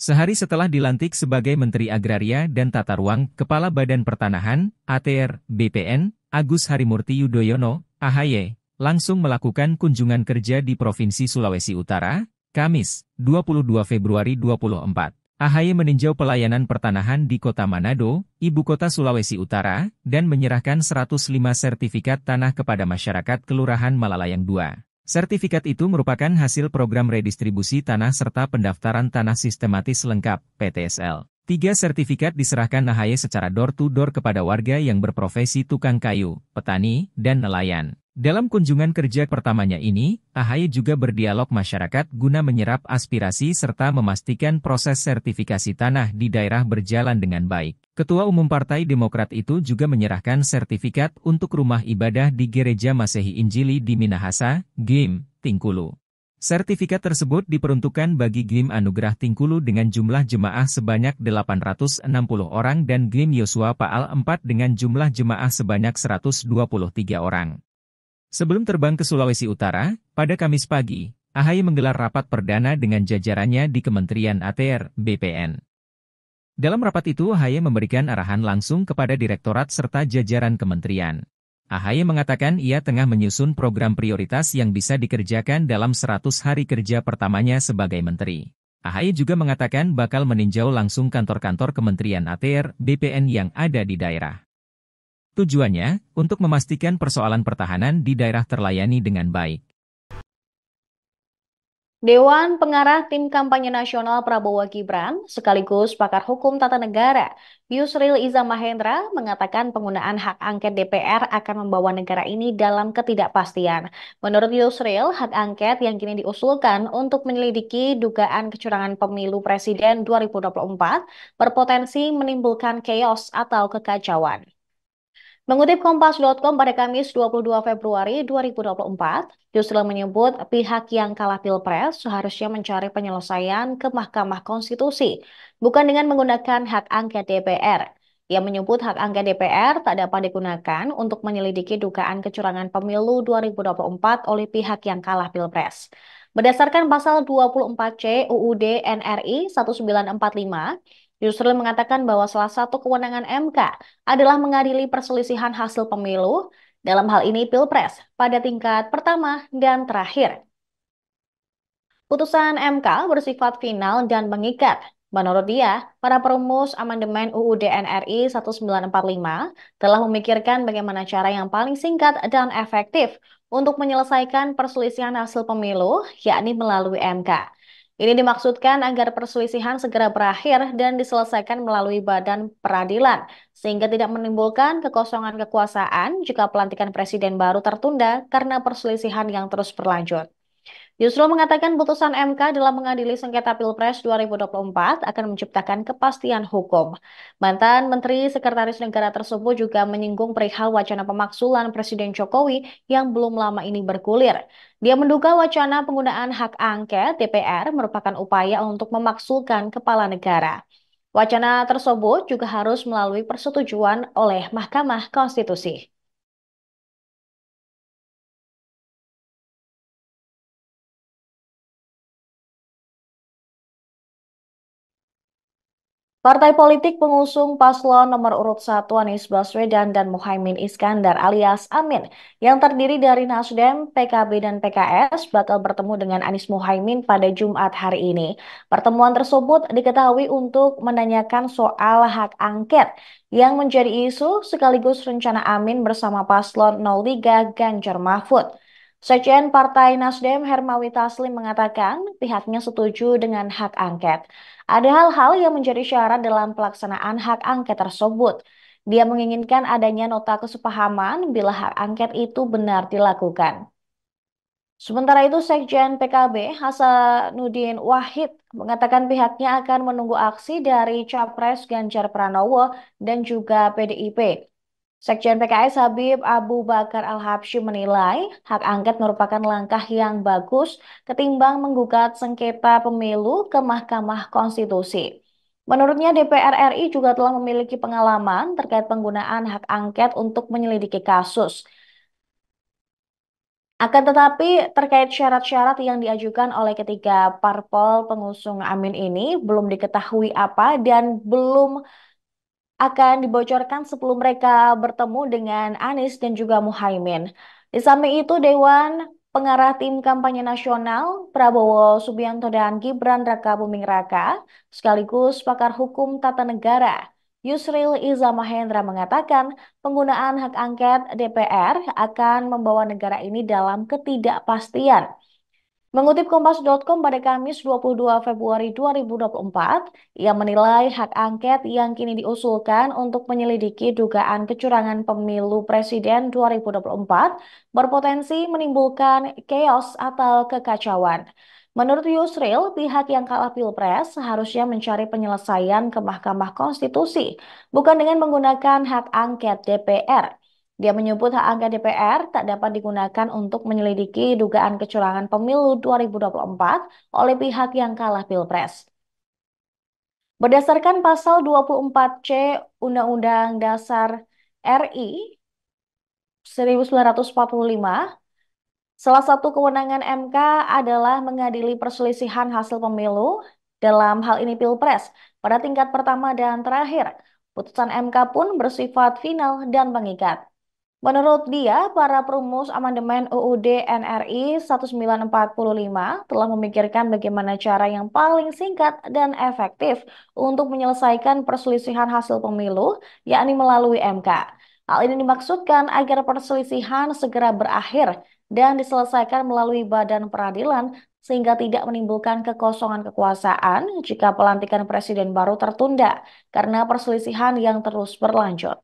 Sehari setelah dilantik sebagai Menteri Agraria dan Tata Ruang, Kepala Badan Pertanahan, ATR, BPN, Agus Harimurti Yudhoyono, AHY, langsung melakukan kunjungan kerja di Provinsi Sulawesi Utara, Kamis, 22 Februari 24. AHY meninjau pelayanan pertanahan di kota Manado, ibu kota Sulawesi Utara, dan menyerahkan 105 sertifikat tanah kepada masyarakat Kelurahan Malalayang II. Sertifikat itu merupakan hasil program redistribusi tanah serta pendaftaran tanah sistematis lengkap, PTSL. Tiga sertifikat diserahkan Nahaye secara door-to-door -door kepada warga yang berprofesi tukang kayu, petani, dan nelayan. Dalam kunjungan kerja pertamanya ini, Ahaye juga berdialog masyarakat guna menyerap aspirasi serta memastikan proses sertifikasi tanah di daerah berjalan dengan baik. Ketua Umum Partai Demokrat itu juga menyerahkan sertifikat untuk rumah ibadah di Gereja Masehi Injili di Minahasa, Gim, Tingkulu. Sertifikat tersebut diperuntukkan bagi Grim Anugerah Tingkulu dengan jumlah jemaah sebanyak 860 orang dan Grim Yosua Paal 4 dengan jumlah jemaah sebanyak 123 orang. Sebelum terbang ke Sulawesi Utara, pada Kamis pagi, AHY menggelar rapat perdana dengan jajarannya di Kementerian ATR, BPN. Dalam rapat itu, AHY memberikan arahan langsung kepada direktorat serta jajaran kementerian. AHY mengatakan ia tengah menyusun program prioritas yang bisa dikerjakan dalam 100 hari kerja pertamanya sebagai menteri. AHY juga mengatakan bakal meninjau langsung kantor-kantor Kementerian ATR, BPN yang ada di daerah. Tujuannya, untuk memastikan persoalan pertahanan di daerah terlayani dengan baik. Dewan Pengarah Tim Kampanye Nasional Prabowo Gibran sekaligus pakar hukum tata negara Yusril Iza Mahendra mengatakan penggunaan hak angket DPR akan membawa negara ini dalam ketidakpastian. Menurut Yusril, hak angket yang kini diusulkan untuk menyelidiki dugaan kecurangan pemilu presiden 2024 berpotensi menimbulkan chaos atau kekacauan. Mengutip Kompas.com pada Kamis 22 Februari 2024, Yusril menyebut pihak yang kalah pilpres seharusnya mencari penyelesaian ke Mahkamah Konstitusi, bukan dengan menggunakan hak angket DPR. Ia menyebut hak angket DPR tak dapat digunakan untuk menyelidiki dugaan kecurangan pemilu 2024 oleh pihak yang kalah pilpres. Berdasarkan pasal 24C UUD NRI 1945, Yusril mengatakan bahwa salah satu kewenangan MK adalah mengadili perselisihan hasil pemilu, dalam hal ini Pilpres, pada tingkat pertama dan terakhir. Putusan MK bersifat final dan mengikat. Menurut dia, para perumus amandemen UUD NRI 1945 telah memikirkan bagaimana cara yang paling singkat dan efektif untuk menyelesaikan perselisihan hasil pemilu, yakni melalui MK. Ini dimaksudkan agar perselisihan segera berakhir dan diselesaikan melalui badan peradilan, sehingga tidak menimbulkan kekosongan kekuasaan jika pelantikan presiden baru tertunda karena perselisihan yang terus berlanjut. Yusro mengatakan putusan MK dalam mengadili sengketa Pilpres 2024 akan menciptakan kepastian hukum. Mantan Menteri Sekretaris Negara tersebut juga menyinggung perihal wacana pemaksulan Presiden Jokowi yang belum lama ini bergulir. Dia menduga wacana penggunaan hak angket DPR merupakan upaya untuk memaksulkan kepala negara. Wacana tersebut juga harus melalui persetujuan oleh Mahkamah Konstitusi. Partai politik pengusung paslon nomor urut satu Anies Baswedan dan Muhaimin Iskandar alias Amin yang terdiri dari Nasdem, PKB, dan PKS bakal bertemu dengan Anies Muhaimin pada Jumat hari ini. Pertemuan tersebut diketahui untuk menanyakan soal hak angket yang menjadi isu sekaligus rencana Amin bersama paslon 03 Ganjar Mahfud. Sekjen Partai Nasdem Hermawi Taslim mengatakan pihaknya setuju dengan hak angket. Ada hal-hal yang menjadi syarat dalam pelaksanaan hak angket tersebut. Dia menginginkan adanya nota kesepahaman bila hak angket itu benar dilakukan. Sementara itu Sekjen PKB Hasanuddin Wahid mengatakan pihaknya akan menunggu aksi dari Capres Ganjar Pranowo dan juga PDIP. Sekjen PKS Habib Abu Bakar Al-Habsyi menilai hak angket merupakan langkah yang bagus ketimbang menggugat sengketa pemilu ke Mahkamah Konstitusi. Menurutnya DPR RI juga telah memiliki pengalaman terkait penggunaan hak angket untuk menyelidiki kasus. Akan tetapi terkait syarat-syarat yang diajukan oleh ketiga parpol pengusung Amin ini belum diketahui apa dan belum akan dibocorkan sebelum mereka bertemu dengan Anies dan juga Muhaimin. Di samping itu, Dewan Pengarah Tim Kampanye Nasional Prabowo Subianto dan Gibran Raka Buming Raka sekaligus pakar hukum tata negara Yusril Iza Mahendra mengatakan penggunaan hak angket DPR akan membawa negara ini dalam ketidakpastian. Mengutip Kompas.com pada Kamis 22 Februari 2024, ia menilai hak angket yang kini diusulkan untuk menyelidiki dugaan kecurangan pemilu presiden 2024 berpotensi menimbulkan chaos atau kekacauan. Menurut Yusril, pihak yang kalah pilpres seharusnya mencari penyelesaian ke Mahkamah Konstitusi, bukan dengan menggunakan hak angket DPR. Dia menyebut hak angket DPR tak dapat digunakan untuk menyelidiki dugaan kecurangan pemilu 2024 oleh pihak yang kalah Pilpres. Berdasarkan pasal 24C Undang-Undang Dasar RI 1945, salah satu kewenangan MK adalah mengadili perselisihan hasil pemilu, dalam hal ini Pilpres, pada tingkat pertama dan terakhir. Putusan MK pun bersifat final dan mengikat. Menurut dia, para perumus amandemen UUD NRI 1945 telah memikirkan bagaimana cara yang paling singkat dan efektif untuk menyelesaikan perselisihan hasil pemilu, yakni melalui MK. Hal ini dimaksudkan agar perselisihan segera berakhir dan diselesaikan melalui badan peradilan sehingga tidak menimbulkan kekosongan kekuasaan jika pelantikan presiden baru tertunda karena perselisihan yang terus berlanjut.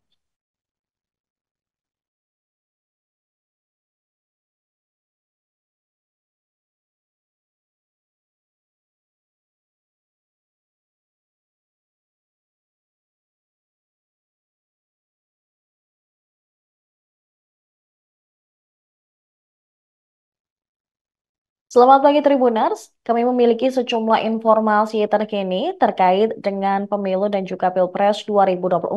Selamat pagi Tribuners, kami memiliki sejumlah informasi terkini terkait dengan pemilu dan juga Pilpres 2024,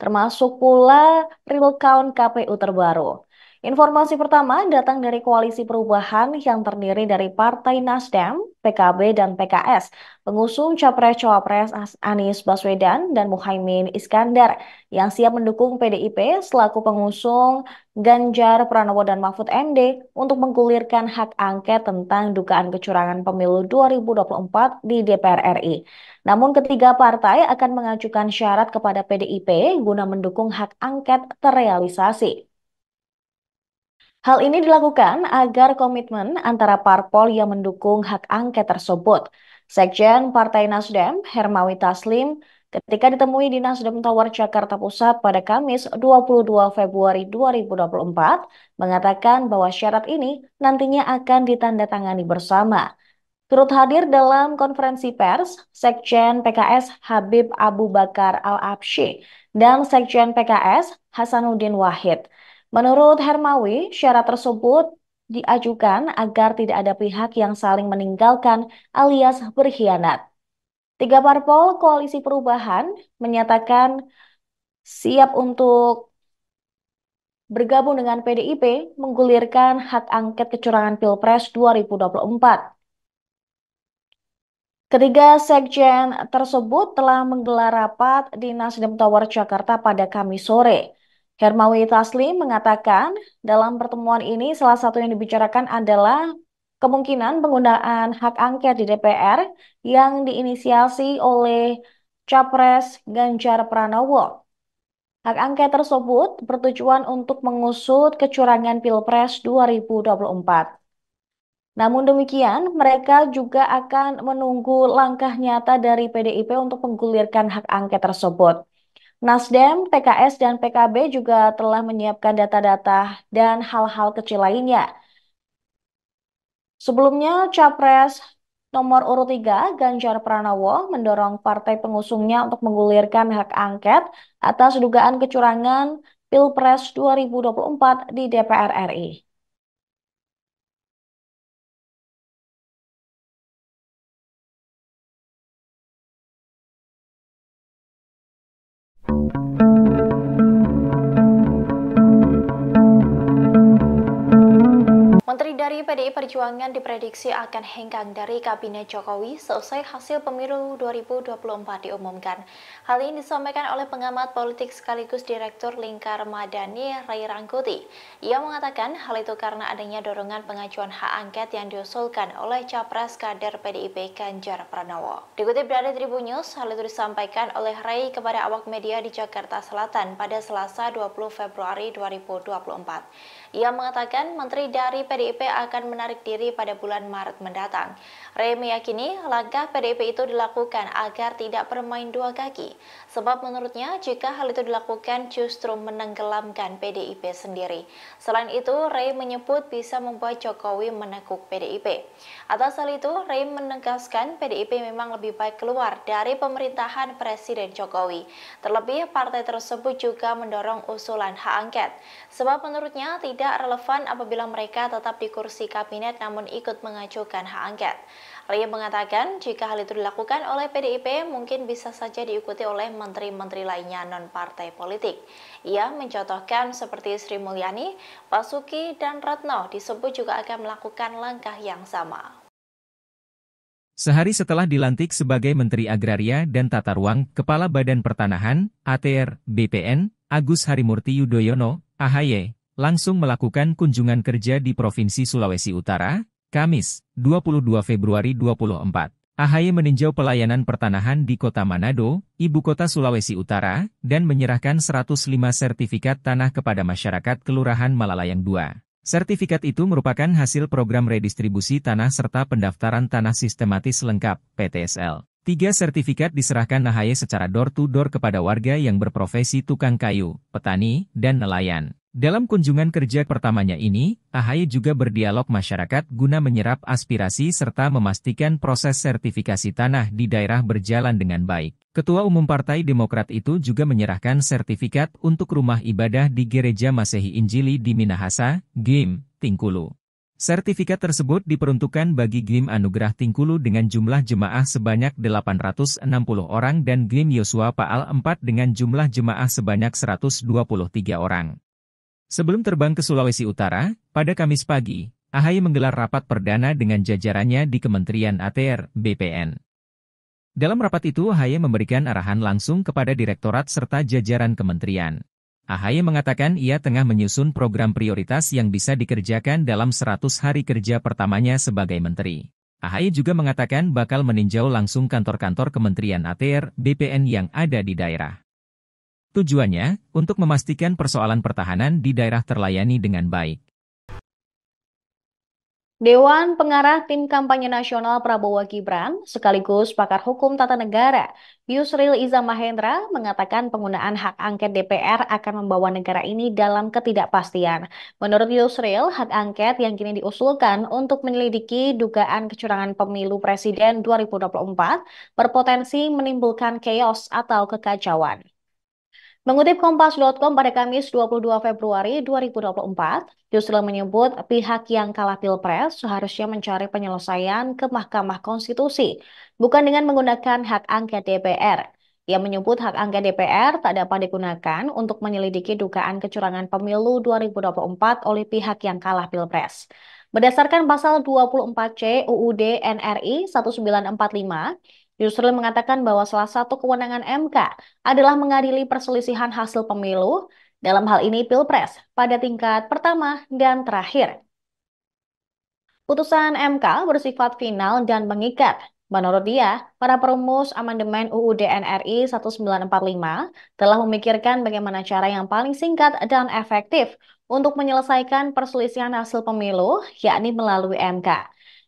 termasuk pula real count KPU terbaru. Informasi pertama datang dari Koalisi Perubahan yang terdiri dari Partai Nasdem, PKB, dan PKS, pengusung Capres-Cawapres Anies Baswedan dan Muhaimin Iskandar yang siap mendukung PDIP selaku pengusung Ganjar Pranowo dan Mahfud MD untuk menggulirkan hak angket tentang dugaan kecurangan pemilu 2024 di DPR RI. Namun ketiga partai akan mengajukan syarat kepada PDIP guna mendukung hak angket terrealisasi. Hal ini dilakukan agar komitmen antara parpol yang mendukung hak angket tersebut. Sekjen Partai Nasdem, Hermawi Taslim, ketika ditemui di Nasdem Tower Jakarta Pusat pada Kamis 22 Februari 2024, mengatakan bahwa syarat ini nantinya akan ditandatangani bersama. Turut hadir dalam konferensi pers, Sekjen PKS Habib Abu Bakar Al-Absyi dan Sekjen PKS Hasanuddin Wahid. Menurut Hermawi, syarat tersebut diajukan agar tidak ada pihak yang saling meninggalkan alias berkhianat. Tiga parpol koalisi perubahan menyatakan siap untuk bergabung dengan PDIP menggulirkan hak angket kecurangan Pilpres 2024. Ketiga sekjen tersebut telah menggelar rapat di Nasdem Tower Jakarta pada Kamis sore. Hermawi Taslim mengatakan dalam pertemuan ini salah satu yang dibicarakan adalah kemungkinan penggunaan hak angket di DPR yang diinisiasi oleh Capres Ganjar Pranowo. Hak angket tersebut bertujuan untuk mengusut kecurangan Pilpres 2024. Namun demikian, mereka juga akan menunggu langkah nyata dari PDIP untuk menggulirkan hak angket tersebut. Nasdem, PKS, dan PKB juga telah menyiapkan data-data dan hal-hal kecil lainnya. Sebelumnya, Capres nomor urut 3 Ganjar Pranowo mendorong partai pengusungnya untuk menggulirkan hak angket atas dugaan kecurangan Pilpres 2024 di DPR RI. Menteri dari PDI Perjuangan diprediksi akan hengkang dari Kabinet Jokowi seusai hasil pemilu 2024 diumumkan. Hal ini disampaikan oleh pengamat politik sekaligus Direktur Lingkar Madani Ray Rangkuti. Ia mengatakan hal itu karena adanya dorongan pengajuan hak angket yang diusulkan oleh Capres Kader PDIP Ganjar Pranowo. Dikutip dari Tribun News, hal itu disampaikan oleh Ray kepada awak media di Jakarta Selatan pada Selasa 20 Februari 2024. Ia mengatakan menteri dari PDIP akan menarik diri pada bulan Maret mendatang. Rey meyakini langkah PDIP itu dilakukan agar tidak bermain dua kaki, sebab menurutnya jika hal itu dilakukan justru menenggelamkan PDIP sendiri. Selain itu, Rey menyebut bisa membuat Jokowi menekuk PDIP. Atas hal itu, Rey menegaskan PDIP memang lebih baik keluar dari pemerintahan Presiden Jokowi. Terlebih, partai tersebut juga mendorong usulan hak angket, sebab menurutnya tidak relevan apabila mereka tetap di kursi kabinet namun ikut mengajukan hak angket. Ria mengatakan jika hal itu dilakukan oleh PDIP mungkin bisa saja diikuti oleh menteri-menteri lainnya non-partai politik. Ia mencontohkan seperti Sri Mulyani, Pasuki dan Retno disebut juga akan melakukan langkah yang sama. Sehari setelah dilantik sebagai Menteri Agraria dan Tata Ruang, Kepala Badan Pertanahan, ATR, BPN, Agus Harimurti Yudhoyono, AHY, langsung melakukan kunjungan kerja di Provinsi Sulawesi Utara, Kamis, 22 Februari 24. AHY meninjau pelayanan pertanahan di kota Manado, ibu kota Sulawesi Utara, dan menyerahkan 105 sertifikat tanah kepada masyarakat Kelurahan Malalayang II. Sertifikat itu merupakan hasil program redistribusi tanah serta pendaftaran tanah sistematis lengkap, PTSL. Tiga sertifikat diserahkan AHY secara door-to-door -door kepada warga yang berprofesi tukang kayu, petani, dan nelayan. Dalam kunjungan kerja pertamanya ini, AHY juga berdialog masyarakat guna menyerap aspirasi serta memastikan proses sertifikasi tanah di daerah berjalan dengan baik. Ketua Umum Partai Demokrat itu juga menyerahkan sertifikat untuk rumah ibadah di Gereja Masehi Injili di Minahasa, Gim, Tingkulu. Sertifikat tersebut diperuntukkan bagi Gim Anugerah Tingkulu dengan jumlah jemaah sebanyak 860 orang dan Gim Yosua Paal 4 dengan jumlah jemaah sebanyak 123 orang. Sebelum terbang ke Sulawesi Utara, pada Kamis pagi, AHY menggelar rapat perdana dengan jajarannya di Kementerian ATR, BPN. Dalam rapat itu AHY memberikan arahan langsung kepada direktorat serta jajaran kementerian. AHY mengatakan ia tengah menyusun program prioritas yang bisa dikerjakan dalam 100 hari kerja pertamanya sebagai menteri. AHY juga mengatakan bakal meninjau langsung kantor-kantor Kementerian ATR, BPN yang ada di daerah. Tujuannya, untuk memastikan persoalan pertahanan di daerah terlayani dengan baik. Dewan Pengarah Tim Kampanye Nasional Prabowo Gibran sekaligus pakar hukum tata negara Yusril Iza Mahendra mengatakan penggunaan hak angket DPR akan membawa negara ini dalam ketidakpastian. Menurut Yusril, hak angket yang kini diusulkan untuk menyelidiki dugaan kecurangan pemilu presiden 2024 berpotensi menimbulkan chaos atau kekacauan. Mengutip Kompas.com pada Kamis 22 Februari 2024, Yusril menyebut pihak yang kalah pilpres seharusnya mencari penyelesaian ke Mahkamah Konstitusi, bukan dengan menggunakan hak angket DPR. Ia menyebut hak angket DPR tak dapat digunakan untuk menyelidiki dugaan kecurangan pemilu 2024 oleh pihak yang kalah pilpres. Berdasarkan pasal 24C UUD NRI 1945, Yusril mengatakan bahwa salah satu kewenangan MK adalah mengadili perselisihan hasil pemilu, dalam hal ini Pilpres, pada tingkat pertama dan terakhir. Putusan MK bersifat final dan mengikat. Menurut dia, para perumus amandemen UUD NRI 1945 telah memikirkan bagaimana cara yang paling singkat dan efektif untuk menyelesaikan perselisihan hasil pemilu, yakni melalui MK.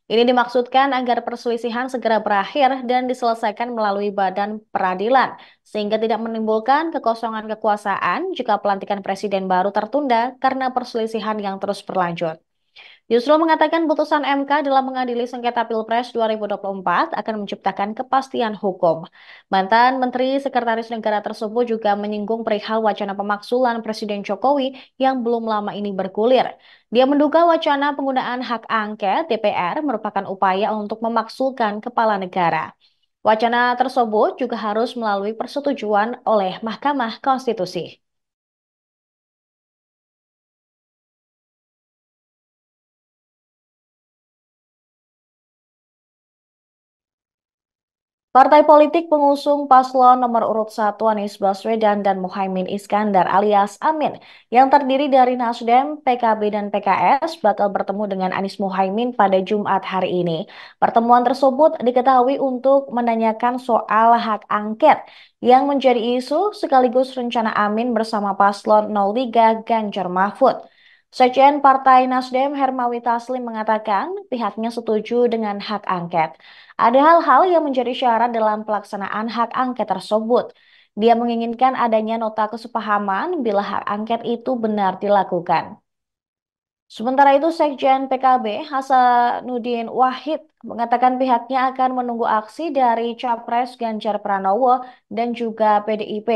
Ini dimaksudkan agar perselisihan segera berakhir dan diselesaikan melalui badan peradilan, sehingga tidak menimbulkan kekosongan kekuasaan jika pelantikan presiden baru tertunda karena perselisihan yang terus berlanjut. Yusril mengatakan putusan MK dalam mengadili sengketa Pilpres 2024 akan menciptakan kepastian hukum. Mantan Menteri Sekretaris Negara tersebut juga menyinggung perihal wacana pemaksulan Presiden Jokowi yang belum lama ini bergulir. Dia menduga wacana penggunaan hak angket DPR merupakan upaya untuk memaksulkan kepala negara. Wacana tersebut juga harus melalui persetujuan oleh Mahkamah Konstitusi. Partai politik pengusung paslon nomor urut 1 Anies Baswedan dan Muhaimin Iskandar alias Amin yang terdiri dari Nasdem, PKB, dan PKS bakal bertemu dengan Anies Muhaimin pada Jumat hari ini. Pertemuan tersebut diketahui untuk menanyakan soal hak angket yang menjadi isu sekaligus rencana Amin bersama paslon 03 Ganjar Mahfud. Sekjen Partai Nasdem Hermawi Taslim mengatakan pihaknya setuju dengan hak angket. Ada hal-hal yang menjadi syarat dalam pelaksanaan hak angket tersebut. Dia menginginkan adanya nota kesepahaman bila hak angket itu benar dilakukan. Sementara itu, Sekjen PKB Hasanuddin Wahid mengatakan pihaknya akan menunggu aksi dari Capres Ganjar Pranowo dan juga PDIP.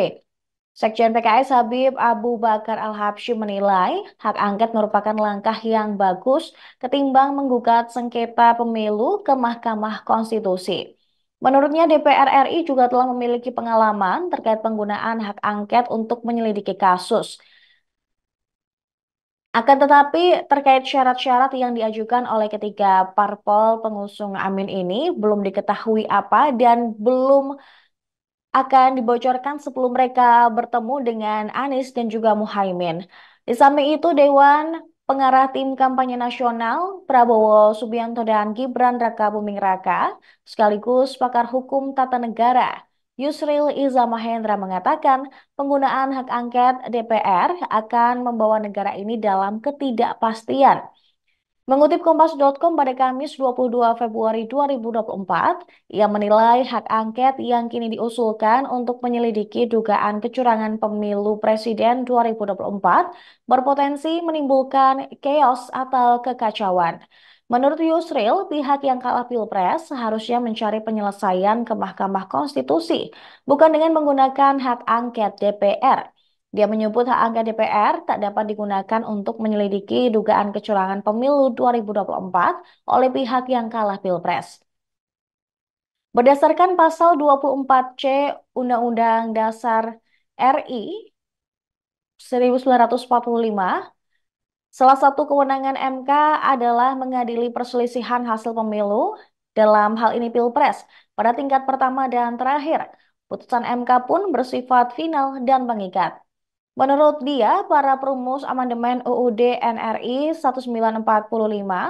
Sekjen PKS Habib Abu Bakar Al-Habsyi menilai hak angket merupakan langkah yang bagus ketimbang menggugat sengketa pemilu ke Mahkamah Konstitusi. Menurutnya DPR RI juga telah memiliki pengalaman terkait penggunaan hak angket untuk menyelidiki kasus. Akan tetapi terkait syarat-syarat yang diajukan oleh ketiga parpol pengusung Amin ini belum diketahui apa dan belum akan dibocorkan sebelum mereka bertemu dengan Anies dan juga Muhaimin. Di samping itu, Dewan Pengarah Tim Kampanye Nasional Prabowo Subianto dan Gibran Raka Buming Raka sekaligus pakar hukum tata negara Yusril Iza Mahendra mengatakan penggunaan hak angket DPR akan membawa negara ini dalam ketidakpastian. Mengutip Kompas.com pada Kamis 22 Februari 2024, ia menilai hak angket yang kini diusulkan untuk menyelidiki dugaan kecurangan pemilu presiden 2024 berpotensi menimbulkan chaos atau kekacauan. Menurut Yusril, pihak yang kalah pilpres seharusnya mencari penyelesaian ke Mahkamah Konstitusi, bukan dengan menggunakan hak angket DPR. Dia menyebut hak angket DPR tak dapat digunakan untuk menyelidiki dugaan kecurangan pemilu 2024 oleh pihak yang kalah Pilpres. Berdasarkan pasal 24C Undang-Undang Dasar RI 1945, salah satu kewenangan MK adalah mengadili perselisihan hasil pemilu dalam hal ini Pilpres pada tingkat pertama dan terakhir. Putusan MK pun bersifat final dan mengikat. Menurut dia, para perumus amandemen UUD NRI 1945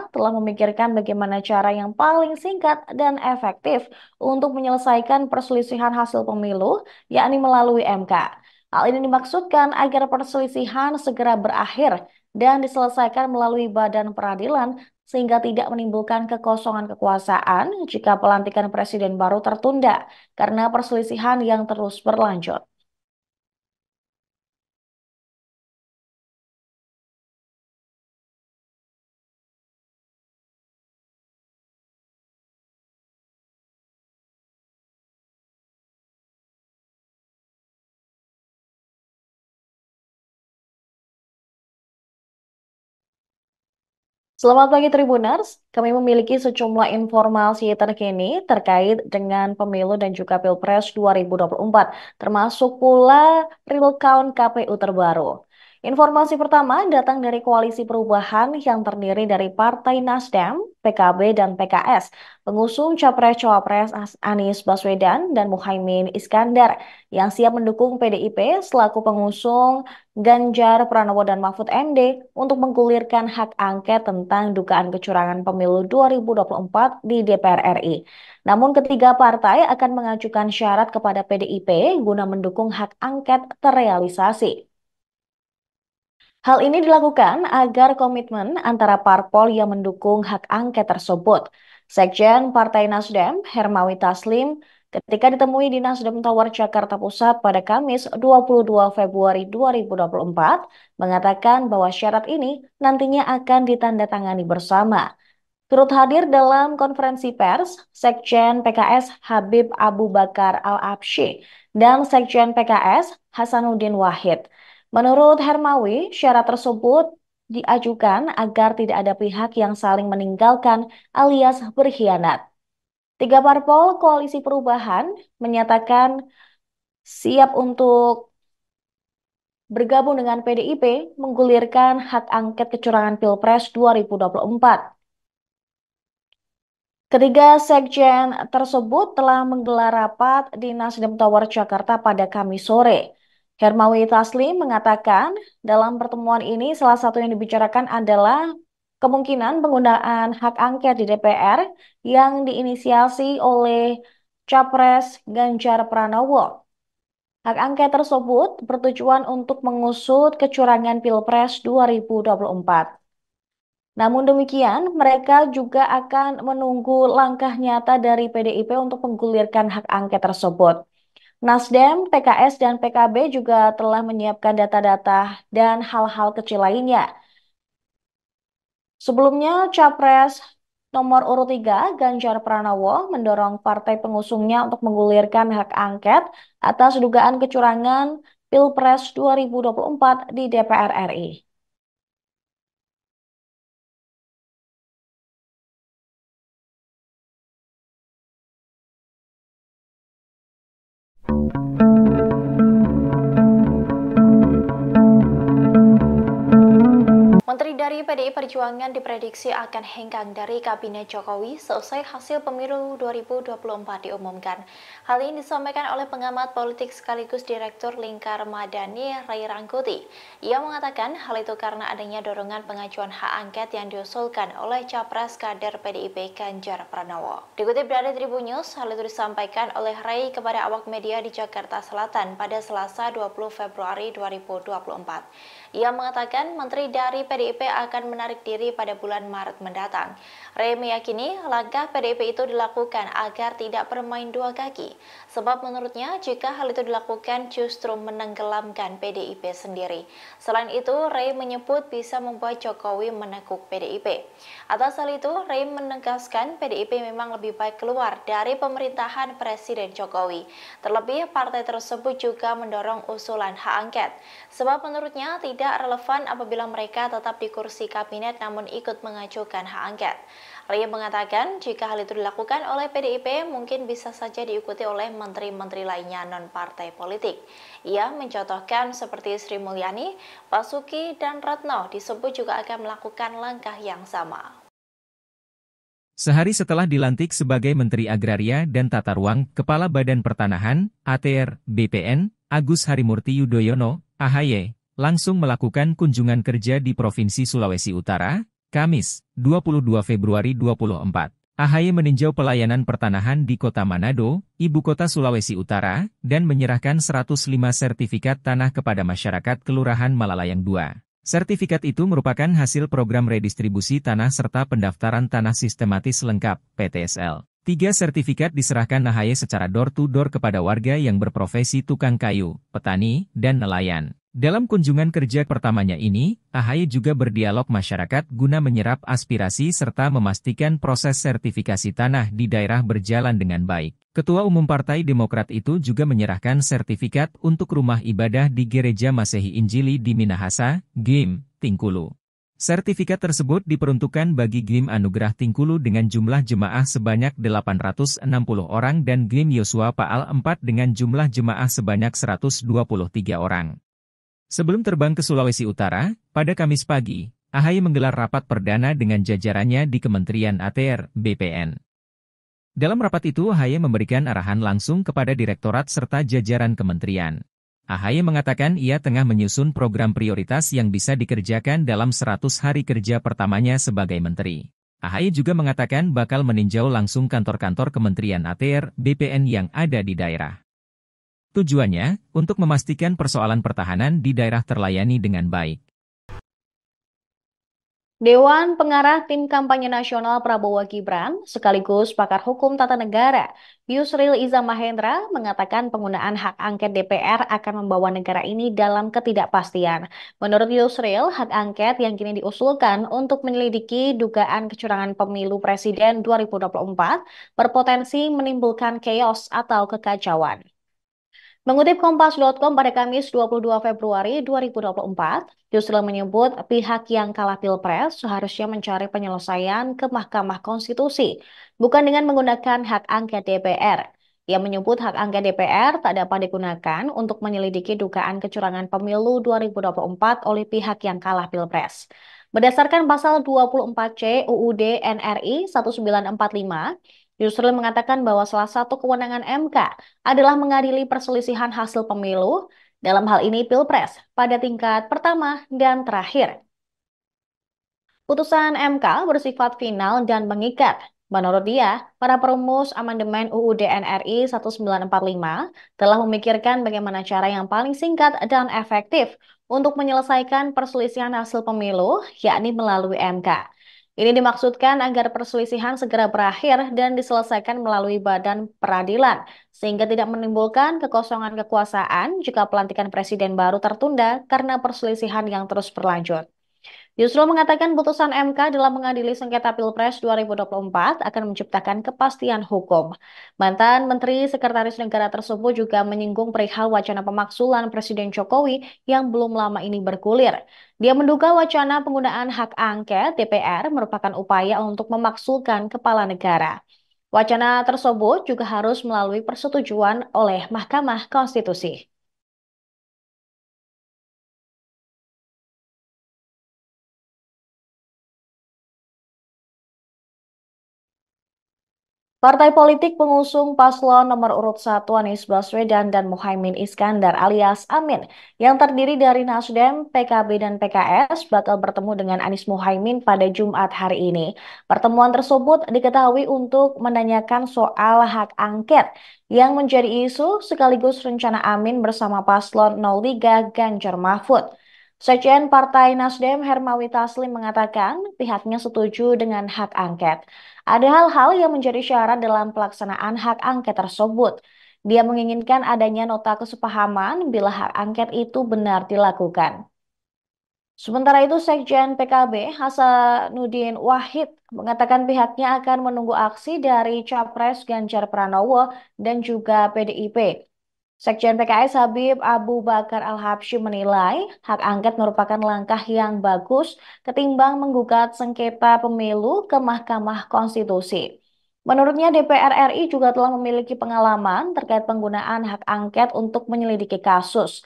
telah memikirkan bagaimana cara yang paling singkat dan efektif untuk menyelesaikan perselisihan hasil pemilu, yakni melalui MK. Hal ini dimaksudkan agar perselisihan segera berakhir dan diselesaikan melalui badan peradilan sehingga tidak menimbulkan kekosongan kekuasaan jika pelantikan presiden baru tertunda karena perselisihan yang terus berlanjut. Selamat pagi Tribuners, kami memiliki sejumlah informasi terkini terkait dengan pemilu dan juga Pilpres 2024, termasuk pula real count KPU terbaru. Informasi pertama datang dari Koalisi Perubahan yang terdiri dari Partai Nasdem, PKB, dan PKS, pengusung Capres-Cawapres Anies Baswedan dan Muhaimin Iskandar yang siap mendukung PDIP selaku pengusung Ganjar Pranowo dan Mahfud MD untuk menggulirkan hak angket tentang dugaan kecurangan pemilu 2024 di DPR RI. Namun ketiga partai akan mengajukan syarat kepada PDIP guna mendukung hak angket terrealisasi. Hal ini dilakukan agar komitmen antara parpol yang mendukung hak angket tersebut. Sekjen Partai Nasdem, Hermawi Taslim, ketika ditemui di Nasdem Tower Jakarta Pusat pada Kamis 22 Februari 2024, mengatakan bahwa syarat ini nantinya akan ditandatangani bersama. Turut hadir dalam konferensi pers, Sekjen PKS Habib Abu Bakar Al-Absyi dan Sekjen PKS Hasanuddin Wahid. Menurut Hermawi, syarat tersebut diajukan agar tidak ada pihak yang saling meninggalkan alias berkhianat. Tiga parpol koalisi perubahan menyatakan siap untuk bergabung dengan PDIP menggulirkan hak angket kecurangan Pilpres 2024. Ketiga sekjen tersebut telah menggelar rapat di Nasdem Tower Jakarta pada Kamis sore. Hermawi Taslim mengatakan dalam pertemuan ini salah satu yang dibicarakan adalah kemungkinan penggunaan hak angket di DPR yang diinisiasi oleh Capres Ganjar Pranowo. Hak angket tersebut bertujuan untuk mengusut kecurangan Pilpres 2024. Namun demikian, mereka juga akan menunggu langkah nyata dari PDIP untuk menggulirkan hak angket tersebut. Nasdem, PKS, dan PKB juga telah menyiapkan data-data dan hal-hal kecil lainnya. Sebelumnya, Capres nomor urut 3 Ganjar Pranowo mendorong partai pengusungnya untuk menggulirkan hak angket atas dugaan kecurangan Pilpres 2024 di DPR RI. Menteri dari PDI Perjuangan diprediksi akan hengkang dari Kabinet Jokowi seusai hasil pemilu 2024 diumumkan. Hal ini disampaikan oleh pengamat politik sekaligus Direktur Lingkar Madani Ray Rangkuti. Ia mengatakan hal itu karena adanya dorongan pengajuan hak angket yang diusulkan oleh Capres Kader PDIP Ganjar Pranowo. Dikutip dari Tribun News, hal itu disampaikan oleh Ray kepada awak media di Jakarta Selatan pada Selasa 20 Februari 2024. Ia mengatakan menteri dari PDIP akan menarik diri pada bulan Maret mendatang. Ray meyakini langkah PDIP itu dilakukan agar tidak bermain dua kaki, sebab menurutnya jika hal itu dilakukan justru menenggelamkan PDIP sendiri. Selain itu, Ray menyebut bisa membuat Jokowi menekuk PDIP. Atas hal itu, Ray menegaskan PDIP memang lebih baik keluar dari pemerintahan Presiden Jokowi. Terlebih, partai tersebut juga mendorong usulan hak angket, sebab menurutnya tidak relevan apabila mereka tetap di kursi kabinet namun ikut mengajukan hak angket. Ria mengatakan jika hal itu dilakukan oleh PDIP mungkin bisa saja diikuti oleh menteri-menteri lainnya non-partai politik. Ia mencontohkan seperti Sri Mulyani, Pasuki dan Retno disebut juga akan melakukan langkah yang sama. Sehari setelah dilantik sebagai Menteri Agraria dan Tata Ruang, Kepala Badan Pertanahan, ATR, BPN, Agus Harimurti Yudhoyono, AHY, langsung melakukan kunjungan kerja di Provinsi Sulawesi Utara, Kamis, 22 Februari 24, AHY meninjau pelayanan pertanahan di kota Manado, ibu kota Sulawesi Utara, dan menyerahkan 105 sertifikat tanah kepada masyarakat Kelurahan Malalayang 2. Sertifikat itu merupakan hasil program redistribusi tanah serta pendaftaran tanah sistematis lengkap, PTSL. Tiga sertifikat diserahkan AHY secara door-to-door -door kepada warga yang berprofesi tukang kayu, petani, dan nelayan. Dalam kunjungan kerja pertamanya ini, Ahaye juga berdialog masyarakat guna menyerap aspirasi serta memastikan proses sertifikasi tanah di daerah berjalan dengan baik. Ketua Umum Partai Demokrat itu juga menyerahkan sertifikat untuk rumah ibadah di Gereja Masehi Injili di Minahasa, Gim, Tingkulu. Sertifikat tersebut diperuntukkan bagi Grim Anugerah Tingkulu dengan jumlah jemaah sebanyak 860 orang dan Grim Yosua Paal 4 dengan jumlah jemaah sebanyak 123 orang. Sebelum terbang ke Sulawesi Utara, pada Kamis pagi, AHY menggelar rapat perdana dengan jajarannya di Kementerian ATR, BPN. Dalam rapat itu, AHY memberikan arahan langsung kepada Direktorat serta jajaran kementerian. AHY mengatakan ia tengah menyusun program prioritas yang bisa dikerjakan dalam 100 hari kerja pertamanya sebagai menteri. AHY juga mengatakan bakal meninjau langsung kantor-kantor Kementerian ATR, BPN yang ada di daerah. Tujuannya, untuk memastikan persoalan pertahanan di daerah terlayani dengan baik. Dewan Pengarah Tim Kampanye Nasional Prabowo Gibran sekaligus pakar hukum tata negara Yusril Iza Mahendra mengatakan penggunaan hak angket DPR akan membawa negara ini dalam ketidakpastian. Menurut Yusril, hak angket yang kini diusulkan untuk menyelidiki dugaan kecurangan pemilu presiden 2024 berpotensi menimbulkan chaos atau kekacauan. Mengutip Kompas.com pada Kamis 22 Februari 2024, Yusril menyebut pihak yang kalah pilpres seharusnya mencari penyelesaian ke Mahkamah Konstitusi, bukan dengan menggunakan hak angket DPR. Ia menyebut hak angket DPR tak dapat digunakan untuk menyelidiki dugaan kecurangan pemilu 2024 oleh pihak yang kalah pilpres. Berdasarkan pasal 24C UUD NRI 1945, Yusril mengatakan bahwa salah satu kewenangan MK adalah mengadili perselisihan hasil pemilu, dalam hal ini Pilpres, pada tingkat pertama dan terakhir. Putusan MK bersifat final dan mengikat. Menurut dia, para perumus amandemen UUD NRI 1945 telah memikirkan bagaimana cara yang paling singkat dan efektif untuk menyelesaikan perselisihan hasil pemilu, yakni melalui MK. Ini dimaksudkan agar perselisihan segera berakhir dan diselesaikan melalui badan peradilan, sehingga tidak menimbulkan kekosongan kekuasaan jika pelantikan presiden baru tertunda karena perselisihan yang terus berlanjut. Yusril mengatakan putusan MK dalam mengadili sengketa Pilpres 2024 akan menciptakan kepastian hukum. Mantan Menteri Sekretaris Negara tersebut juga menyinggung perihal wacana pemaksulan Presiden Jokowi yang belum lama ini bergulir. Dia menduga wacana penggunaan hak angket DPR merupakan upaya untuk memaksulkan kepala negara. Wacana tersebut juga harus melalui persetujuan oleh Mahkamah Konstitusi. Partai politik pengusung paslon nomor urut satu Anies Baswedan dan Muhaimin Iskandar alias Amin yang terdiri dari Nasdem, PKB, dan PKS bakal bertemu dengan Anies Muhaimin pada Jumat hari ini. Pertemuan tersebut diketahui untuk menanyakan soal hak angket yang menjadi isu sekaligus rencana Amin bersama paslon 03 Ganjar Mahfud. Sekjen Partai Nasdem Hermawi Taslim mengatakan pihaknya setuju dengan hak angket. Ada hal-hal yang menjadi syarat dalam pelaksanaan hak angket tersebut. Dia menginginkan adanya nota kesepahaman bila hak angket itu benar dilakukan. Sementara itu Sekjen PKB Hasanuddin Wahid mengatakan pihaknya akan menunggu aksi dari Capres Ganjar Pranowo dan juga PDIP. Sekjen PKS Habib Abu Bakar Al-Habsyi menilai hak angket merupakan langkah yang bagus ketimbang menggugat sengketa pemilu ke Mahkamah Konstitusi. Menurutnya DPR RI juga telah memiliki pengalaman terkait penggunaan hak angket untuk menyelidiki kasus.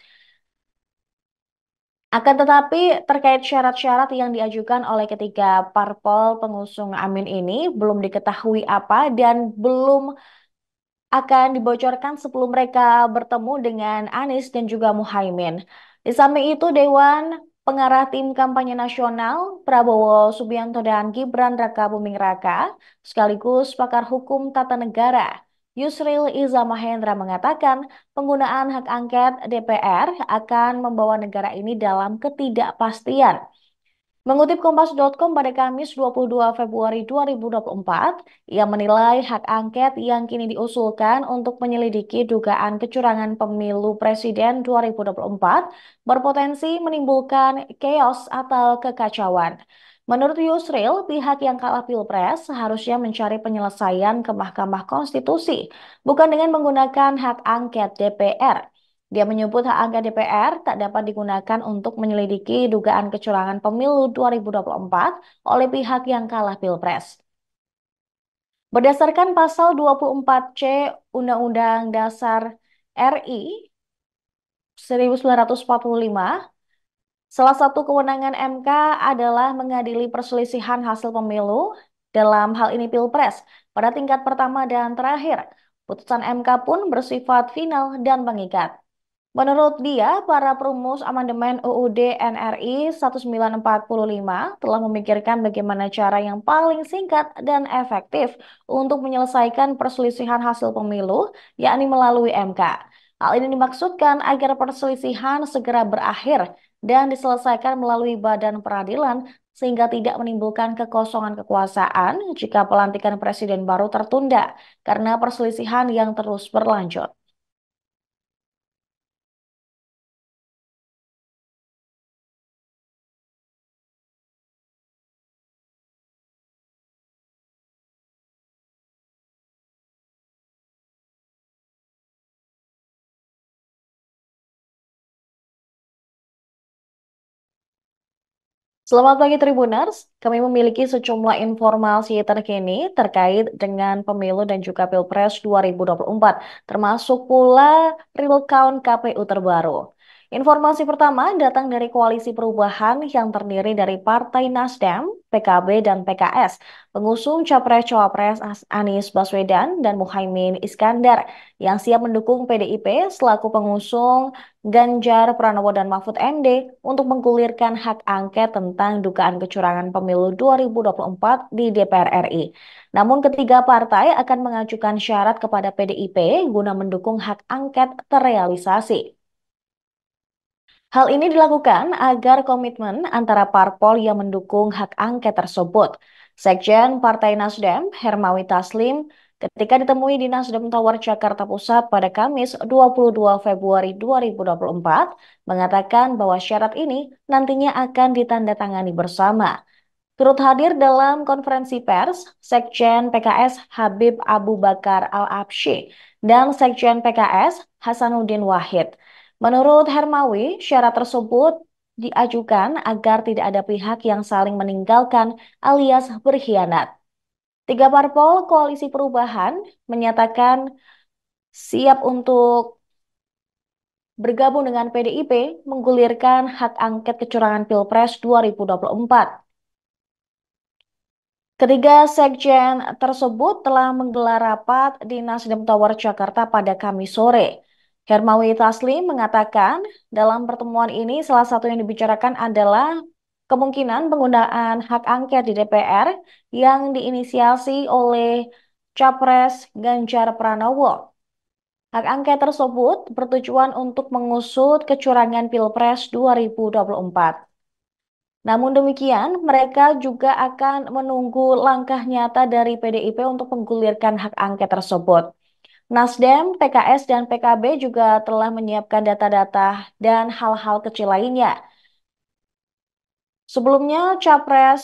Akan tetapi terkait syarat-syarat yang diajukan oleh ketiga parpol pengusung Amin ini belum diketahui apa dan belum akan dibocorkan sebelum mereka bertemu dengan Anies dan juga Muhaimin. Di samping itu, Dewan Pengarah Tim Kampanye Nasional Prabowo Subianto dan Gibran Raka Buming Raka sekaligus pakar hukum tata negara Yusril Iza Mahendra mengatakan penggunaan hak angket DPR akan membawa negara ini dalam ketidakpastian. Mengutip Kompas.com pada Kamis 22 Februari 2024, ia menilai hak angket yang kini diusulkan untuk menyelidiki dugaan kecurangan pemilu presiden 2024 berpotensi menimbulkan chaos atau kekacauan. Menurut Yusril, pihak yang kalah pilpres seharusnya mencari penyelesaian ke Mahkamah Konstitusi, bukan dengan menggunakan hak angket DPR. Dia menyebut hak angket DPR tak dapat digunakan untuk menyelidiki dugaan kecurangan pemilu 2024 oleh pihak yang kalah Pilpres. Berdasarkan pasal 24C Undang-Undang Dasar RI 1945, salah satu kewenangan MK adalah mengadili perselisihan hasil pemilu dalam hal ini Pilpres pada tingkat pertama dan terakhir. Putusan MK pun bersifat final dan mengikat. Menurut dia, para perumus amandemen UUD NRI 1945 telah memikirkan bagaimana cara yang paling singkat dan efektif untuk menyelesaikan perselisihan hasil pemilu, yakni melalui MK. Hal ini dimaksudkan agar perselisihan segera berakhir dan diselesaikan melalui badan peradilan sehingga tidak menimbulkan kekosongan kekuasaan jika pelantikan presiden baru tertunda karena perselisihan yang terus berlanjut. Selamat pagi Tribuners, kami memiliki sejumlah informasi terkini terkait dengan pemilu dan juga Pilpres 2024, termasuk pula real count KPU terbaru. Informasi pertama datang dari Koalisi Perubahan yang terdiri dari Partai Nasdem, PKB, dan PKS, pengusung Capres-Cawapres Anies Baswedan dan Muhaimin Iskandar yang siap mendukung PDIP selaku pengusung Ganjar Pranowo dan Mahfud MD untuk menggulirkan hak angket tentang dugaan kecurangan pemilu 2024 di DPR RI. Namun ketiga partai akan mengajukan syarat kepada PDIP guna mendukung hak angket terrealisasi. Hal ini dilakukan agar komitmen antara parpol yang mendukung hak angket tersebut. Sekjen Partai Nasdem, Hermawi Taslim, ketika ditemui di Nasdem Tower Jakarta Pusat pada Kamis 22 Februari 2024, mengatakan bahwa syarat ini nantinya akan ditandatangani bersama. Turut hadir dalam konferensi pers, Sekjen PKS Habib Abu Bakar Al-Absyi dan Sekjen PKS Hasanuddin Wahid. Menurut Hermawi, syarat tersebut diajukan agar tidak ada pihak yang saling meninggalkan alias berkhianat. Tiga parpol koalisi perubahan menyatakan siap untuk bergabung dengan PDIP menggulirkan hak angket kecurangan Pilpres 2024. Ketiga sekjen tersebut telah menggelar rapat di Nasdem Tower Jakarta pada Kamis sore. Hermawi Taslim mengatakan dalam pertemuan ini salah satu yang dibicarakan adalah kemungkinan penggunaan hak angket di DPR yang diinisiasi oleh Capres Ganjar Pranowo. Hak angket tersebut bertujuan untuk mengusut kecurangan Pilpres 2024. Namun demikian, mereka juga akan menunggu langkah nyata dari PDIP untuk menggulirkan hak angket tersebut. Nasdem, PKS, dan PKB juga telah menyiapkan data-data dan hal-hal kecil lainnya. Sebelumnya, Capres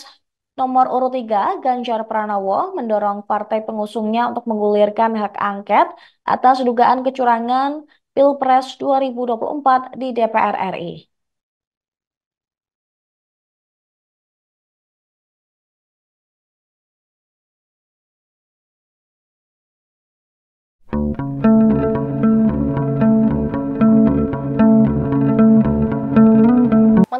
nomor urut 3 Ganjar Pranowo mendorong partai pengusungnya untuk menggulirkan hak angket atas dugaan kecurangan Pilpres 2024 di DPR RI.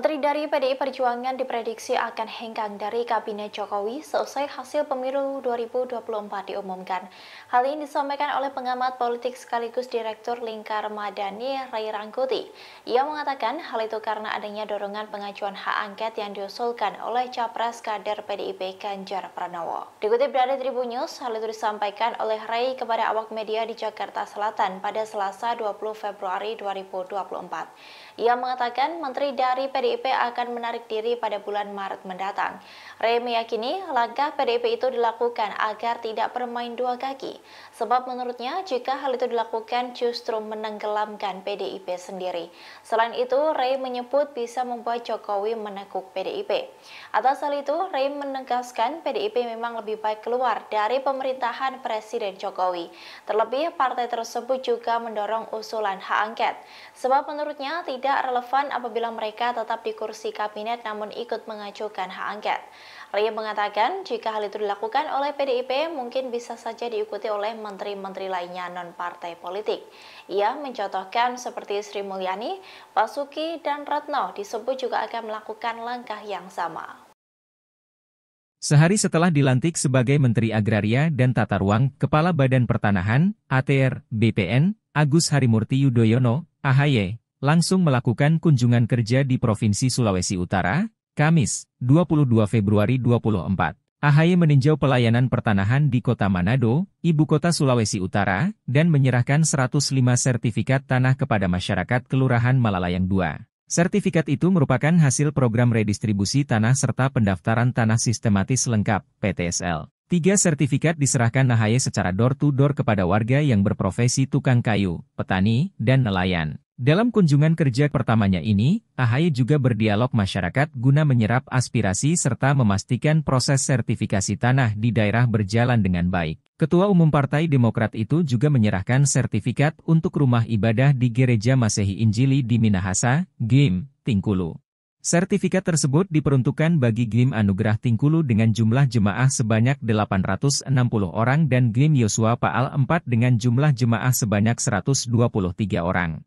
Menteri dari PDI Perjuangan diprediksi akan hengkang dari Kabinet Jokowi seusai hasil pemilu 2024 diumumkan. Hal ini disampaikan oleh pengamat politik sekaligus Direktur Lingkar Madani Ray Rangkuti. Ia mengatakan hal itu karena adanya dorongan pengajuan hak angket yang diusulkan oleh Capres Kader PDIP Ganjar Pranowo. Dikutip dari Tribun News, hal itu disampaikan oleh Ray kepada awak media di Jakarta Selatan pada Selasa 20 Februari 2024. Ia mengatakan menteri dari PDIP akan menarik diri pada bulan Maret mendatang. Rey meyakini langkah PDIP itu dilakukan agar tidak bermain dua kaki, sebab menurutnya jika hal itu dilakukan justru menenggelamkan PDIP sendiri. Selain itu, Rey menyebut bisa membuat Jokowi menekuk PDIP. Atas hal itu, Rey menegaskan PDIP memang lebih baik keluar dari pemerintahan Presiden Jokowi. Terlebih, partai tersebut juga mendorong usulan hak angket, sebab menurutnya tidak tidak relevan apabila mereka tetap di kursi kabinet namun ikut mengajukan hak angket. Ria mengatakan jika hal itu dilakukan oleh PDIP mungkin bisa saja diikuti oleh menteri-menteri lainnya non-partai politik. Ia mencontohkan seperti Sri Mulyani, Pasuki, dan Retno disebut juga akan melakukan langkah yang sama. Sehari setelah dilantik sebagai Menteri Agraria dan Tata Ruang, Kepala Badan Pertanahan, ATR, BPN, Agus Harimurti Yudhoyono, AHY, langsung melakukan kunjungan kerja di Provinsi Sulawesi Utara, Kamis, 22 Februari 2024, AHY meninjau pelayanan pertanahan di kota Manado, ibu kota Sulawesi Utara, dan menyerahkan 105 sertifikat tanah kepada masyarakat Kelurahan Malalayang II. Sertifikat itu merupakan hasil program redistribusi tanah serta pendaftaran tanah sistematis lengkap, PTSL. Tiga sertifikat diserahkan AHY secara door-to-door -door kepada warga yang berprofesi tukang kayu, petani, dan nelayan. Dalam kunjungan kerja pertamanya ini, AHY juga berdialog masyarakat guna menyerap aspirasi serta memastikan proses sertifikasi tanah di daerah berjalan dengan baik. Ketua Umum Partai Demokrat itu juga menyerahkan sertifikat untuk rumah ibadah di Gereja Masehi Injili di Minahasa, Gim, Tingkulu. Sertifikat tersebut diperuntukkan bagi Gim Anugerah Tingkulu dengan jumlah jemaah sebanyak 860 orang dan Gim Yosua Paal 4 dengan jumlah jemaah sebanyak 123 orang.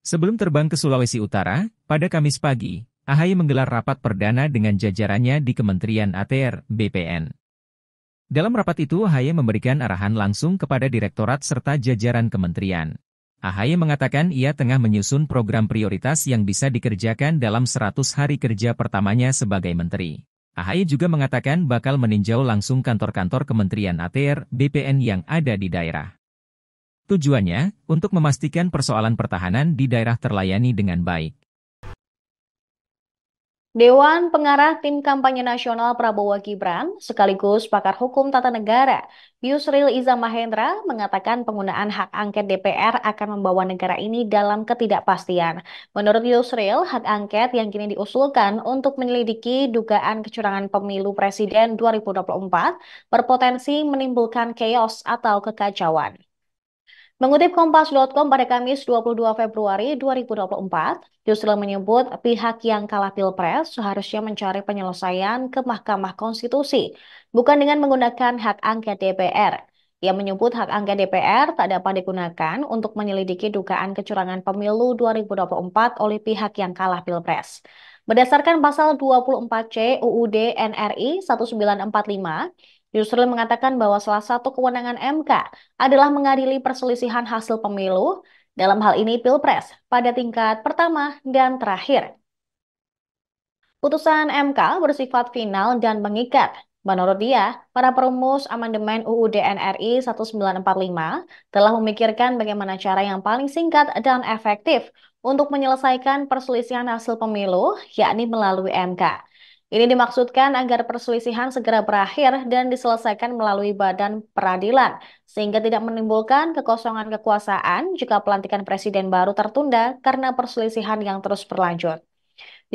Sebelum terbang ke Sulawesi Utara, pada Kamis pagi, Ahaye menggelar rapat perdana dengan jajarannya di Kementerian ATR, BPN. Dalam rapat itu Ahaye memberikan arahan langsung kepada direktorat serta jajaran kementerian. Ahaye mengatakan ia tengah menyusun program prioritas yang bisa dikerjakan dalam 100 hari kerja pertamanya sebagai menteri. Ahaye juga mengatakan bakal meninjau langsung kantor-kantor Kementerian ATR, BPN yang ada di daerah. Tujuannya, untuk memastikan persoalan pertahanan di daerah terlayani dengan baik. Dewan Pengarah Tim Kampanye Nasional Prabowo Gibran sekaligus pakar hukum tata negara Yusril Iza Mahendra mengatakan penggunaan hak angket DPR akan membawa negara ini dalam ketidakpastian. Menurut Yusril, hak angket yang kini diusulkan untuk menyelidiki dugaan kecurangan pemilu presiden 2024 berpotensi menimbulkan chaos atau kekacauan. Mengutip Kompas.com pada Kamis 22 Februari 2024, Yusril menyebut pihak yang kalah pilpres seharusnya mencari penyelesaian ke Mahkamah Konstitusi, bukan dengan menggunakan hak angket DPR. Ia menyebut hak angket DPR tak dapat digunakan untuk menyelidiki dugaan kecurangan pemilu 2024 oleh pihak yang kalah pilpres. Berdasarkan pasal 24C UUD NRI 1945, Yusril mengatakan bahwa salah satu kewenangan MK adalah mengadili perselisihan hasil pemilu, dalam hal ini Pilpres, pada tingkat pertama dan terakhir. Putusan MK bersifat final dan mengikat. Menurut dia, para perumus amandemen UUD NRI 1945 telah memikirkan bagaimana cara yang paling singkat dan efektif untuk menyelesaikan perselisihan hasil pemilu, yakni melalui MK. Ini dimaksudkan agar perselisihan segera berakhir dan diselesaikan melalui badan peradilan, sehingga tidak menimbulkan kekosongan kekuasaan jika pelantikan presiden baru tertunda karena perselisihan yang terus berlanjut.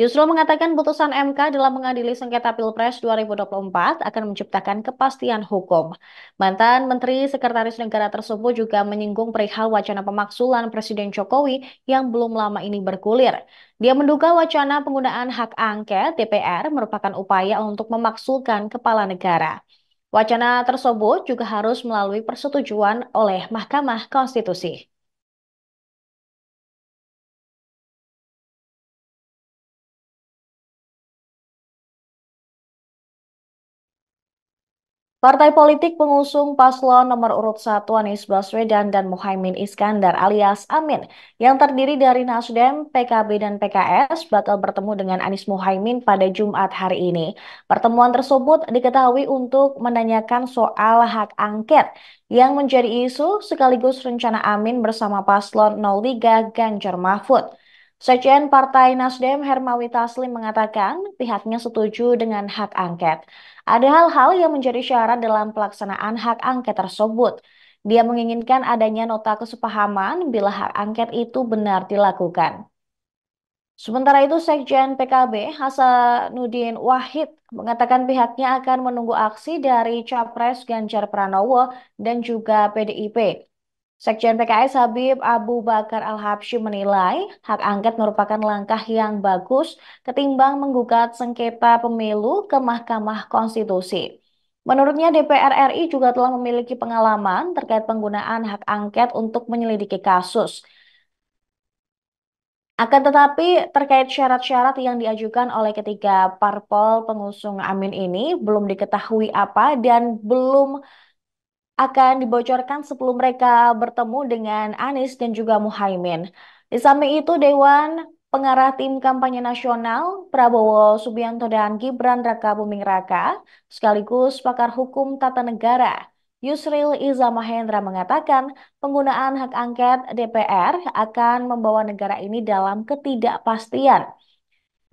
Yusro mengatakan putusan MK dalam mengadili sengketa Pilpres 2024 akan menciptakan kepastian hukum. Mantan Menteri Sekretaris Negara tersebut juga menyinggung perihal wacana pemaksulan Presiden Jokowi yang belum lama ini bergulir. Dia menduga wacana penggunaan hak angket DPR merupakan upaya untuk memaksulkan kepala negara. Wacana tersebut juga harus melalui persetujuan oleh Mahkamah Konstitusi. Partai politik pengusung paslon nomor urut satu Anies Baswedan dan Muhaimin Iskandar alias Amin yang terdiri dari Nasdem, PKB, dan PKS bakal bertemu dengan Anies Muhaimin pada Jumat hari ini. Pertemuan tersebut diketahui untuk menanyakan soal hak angket yang menjadi isu sekaligus rencana Amin bersama paslon 03 Ganjar Mahfud. Sekjen Partai Nasdem Hermawi Taslim mengatakan pihaknya setuju dengan hak angket. Ada hal-hal yang menjadi syarat dalam pelaksanaan hak angket tersebut. Dia menginginkan adanya nota kesepahaman bila hak angket itu benar dilakukan. Sementara itu Sekjen PKB Hasanuddin Wahid mengatakan pihaknya akan menunggu aksi dari Capres Ganjar Pranowo dan juga PDIP. Sekjen PKS Habib Abu Bakar Al-Habsyi menilai hak angket merupakan langkah yang bagus ketimbang menggugat sengketa pemilu ke Mahkamah Konstitusi. Menurutnya DPR RI juga telah memiliki pengalaman terkait penggunaan hak angket untuk menyelidiki kasus. Akan tetapi terkait syarat-syarat yang diajukan oleh ketiga parpol pengusung Amin ini belum diketahui apa dan belum akan dibocorkan sebelum mereka bertemu dengan Anies dan juga Muhaimin. Di samping itu, Dewan Pengarah Tim Kampanye Nasional Prabowo Subianto dan Gibran Raka Buming Raka sekaligus pakar hukum tata negara Yusril Iza Mahendra mengatakan penggunaan hak angket DPR akan membawa negara ini dalam ketidakpastian.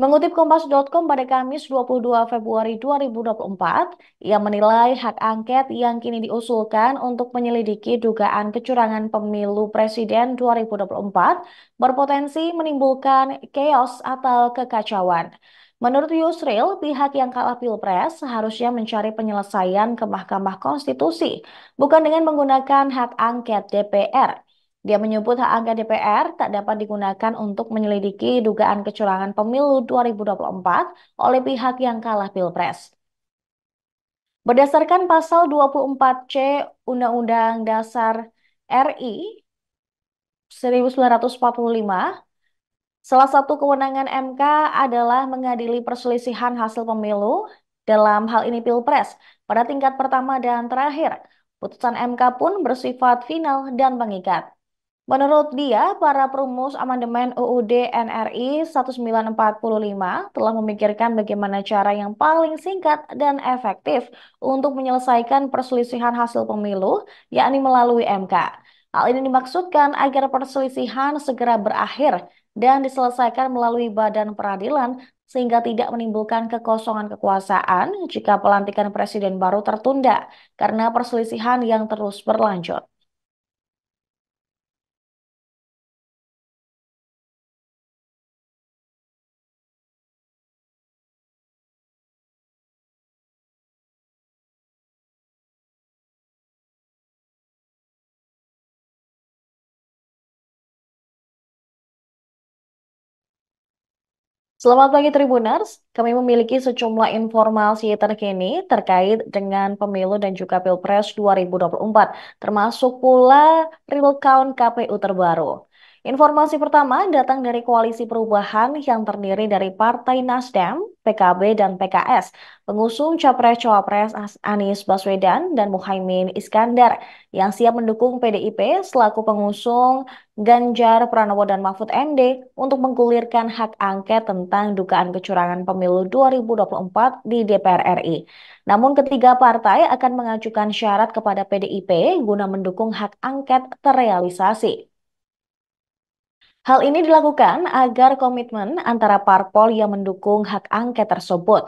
Mengutip Kompas.com pada Kamis 22 Februari 2024, ia menilai hak angket yang kini diusulkan untuk menyelidiki dugaan kecurangan pemilu presiden 2024 berpotensi menimbulkan chaos atau kekacauan. Menurut Yusril, pihak yang kalah pilpres seharusnya mencari penyelesaian ke Mahkamah Konstitusi, bukan dengan menggunakan hak angket DPR. Dia menyebut hak angket DPR tak dapat digunakan untuk menyelidiki dugaan kecurangan pemilu 2024 oleh pihak yang kalah Pilpres. Berdasarkan pasal 24C Undang-Undang Dasar RI 1945, salah satu kewenangan MK adalah mengadili perselisihan hasil pemilu dalam hal ini Pilpres pada tingkat pertama dan terakhir. Putusan MK pun bersifat final dan mengikat. Menurut dia, para perumus amandemen UUD NRI 1945 telah memikirkan bagaimana cara yang paling singkat dan efektif untuk menyelesaikan perselisihan hasil pemilu, yakni melalui MK. Hal ini dimaksudkan agar perselisihan segera berakhir dan diselesaikan melalui badan peradilan sehingga tidak menimbulkan kekosongan kekuasaan jika pelantikan presiden baru tertunda karena perselisihan yang terus berlanjut. Selamat pagi Tribuners, kami memiliki sejumlah informasi terkini terkait dengan pemilu dan juga Pilpres 2024, termasuk pula real count KPU terbaru. Informasi pertama datang dari Koalisi Perubahan yang terdiri dari Partai Nasdem, PKB, dan PKS, pengusung Capres-Cawapres Anies Baswedan dan Muhaimin Iskandar yang siap mendukung PDIP selaku pengusung Ganjar Pranowo dan Mahfud MD untuk menggulirkan hak angket tentang dugaan kecurangan pemilu 2024 di DPR RI. Namun ketiga partai akan mengajukan syarat kepada PDIP guna mendukung hak angket terrealisasi. Hal ini dilakukan agar komitmen antara parpol yang mendukung hak angket tersebut.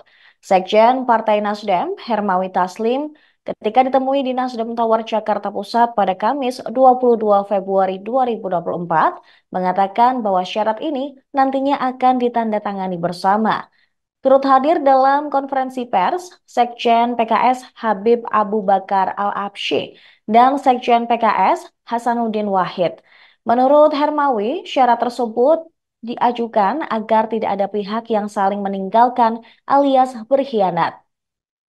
Sekjen Partai Nasdem, Hermawi Taslim, ketika ditemui di Nasdem Tower Jakarta Pusat pada Kamis 22 Februari 2024, mengatakan bahwa syarat ini nantinya akan ditandatangani bersama. Turut hadir dalam konferensi pers, Sekjen PKS Habib Abu Bakar Al-Absyi dan Sekjen PKS Hasanuddin Wahid. Menurut Hermawi, syarat tersebut diajukan agar tidak ada pihak yang saling meninggalkan alias berkhianat.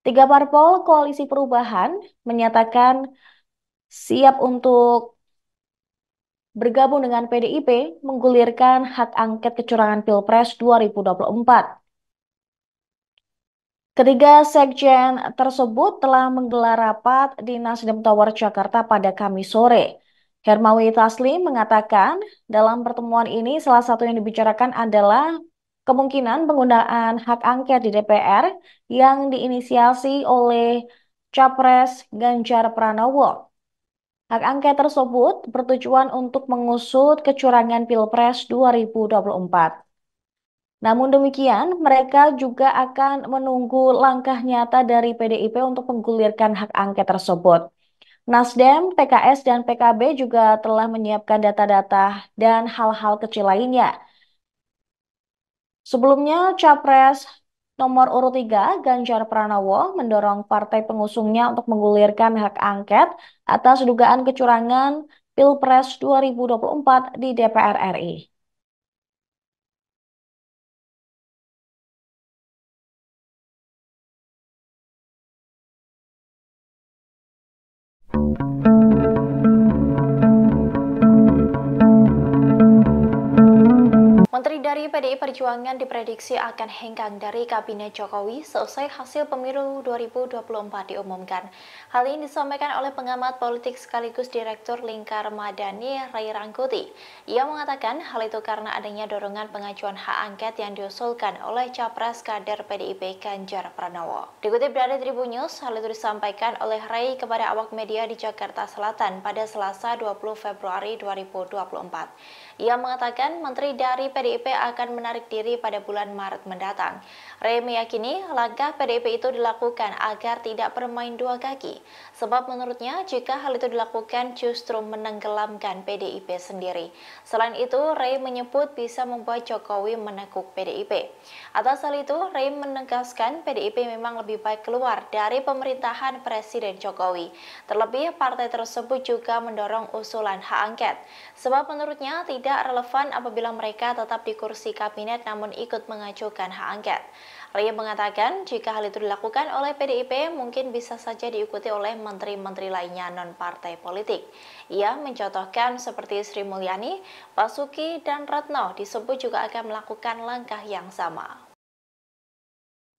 Tiga parpol koalisi perubahan menyatakan siap untuk bergabung dengan PDIP menggulirkan hak angket kecurangan Pilpres 2024. Ketiga sekjen tersebut telah menggelar rapat di Nasdem Tower Jakarta pada Kamis sore. Hermawi Taslim mengatakan dalam pertemuan ini salah satu yang dibicarakan adalah kemungkinan penggunaan hak angket di DPR yang diinisiasi oleh Capres Ganjar Pranowo. Hak angket tersebut bertujuan untuk mengusut kecurangan Pilpres 2024. Namun demikian, mereka juga akan menunggu langkah nyata dari PDIP untuk menggulirkan hak angket tersebut. Nasdem, PKS, dan PKB juga telah menyiapkan data-data dan hal-hal kecil lainnya. Sebelumnya, Capres nomor urut 3 Ganjar Pranowo mendorong partai pengusungnya untuk menggulirkan hak angket atas dugaan kecurangan Pilpres 2024 di DPR RI. dari PDI Perjuangan diprediksi akan hengkang dari Kabinet Jokowi seusai hasil pemilu 2024 diumumkan. Hal ini disampaikan oleh pengamat politik sekaligus Direktur Lingkar Madani Ray Rangkuti. Ia mengatakan hal itu karena adanya dorongan pengajuan hak angket yang diusulkan oleh Capres Kader PDIP Ganjar Pranowo. Dikutip dari Tribun News, hal itu disampaikan oleh Ray kepada awak media di Jakarta Selatan pada Selasa 20 Februari 2024. Ia mengatakan menteri dari PDIP akan menarik diri pada bulan Maret mendatang. Rey meyakini langkah PDIP itu dilakukan agar tidak bermain dua kaki. Sebab menurutnya jika hal itu dilakukan justru menenggelamkan PDIP sendiri. Selain itu, Ray menyebut bisa membuat Jokowi menekuk PDIP. Atas hal itu, Ray menegaskan PDIP memang lebih baik keluar dari pemerintahan Presiden Jokowi. Terlebih, partai tersebut juga mendorong usulan hak angket. Sebab menurutnya tidak relevan apabila mereka tetap di kursi kabinet namun ikut mengajukan hak angket. Ray mengatakan jika hal itu dilakukan oleh PDIP mungkin bisa saja diikuti oleh menteri-menteri lainnya non-partai politik. Ia mencontohkan seperti Sri Mulyani, Basuki, dan Retno disebut juga akan melakukan langkah yang sama.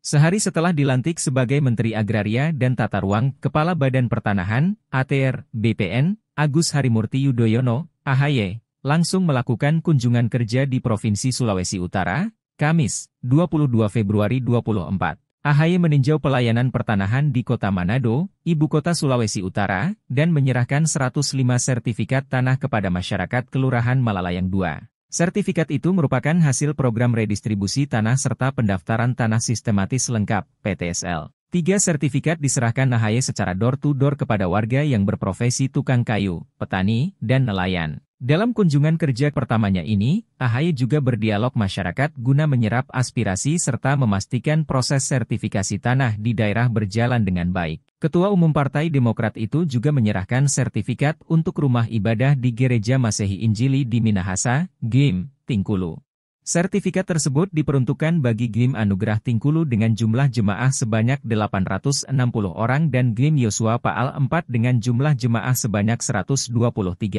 Sehari setelah dilantik sebagai Menteri Agraria dan Tata Ruang, Kepala Badan Pertanahan, ATR, BPN, Agus Harimurti Yudhoyono, AHY, langsung melakukan kunjungan kerja di Provinsi Sulawesi Utara, Kamis, 22 Februari 2024. AHY meninjau pelayanan pertanahan di kota Manado, ibu kota Sulawesi Utara, dan menyerahkan 105 sertifikat tanah kepada masyarakat Kelurahan Malalayang 2. Sertifikat itu merupakan hasil program redistribusi tanah serta pendaftaran tanah sistematis lengkap, PTSL. Tiga sertifikat diserahkan Ahaye secara door-to-door -door kepada warga yang berprofesi tukang kayu, petani, dan nelayan. Dalam kunjungan kerja pertamanya ini, AHY juga berdialog masyarakat guna menyerap aspirasi serta memastikan proses sertifikasi tanah di daerah berjalan dengan baik. Ketua Umum Partai Demokrat itu juga menyerahkan sertifikat untuk rumah ibadah di Gereja Masehi Injili di Minahasa, Gim, Tingkulu. Sertifikat tersebut diperuntukkan bagi Gim Anugerah Tingkulu dengan jumlah jemaah sebanyak 860 orang dan Gim Yosua Paal 4 dengan jumlah jemaah sebanyak 123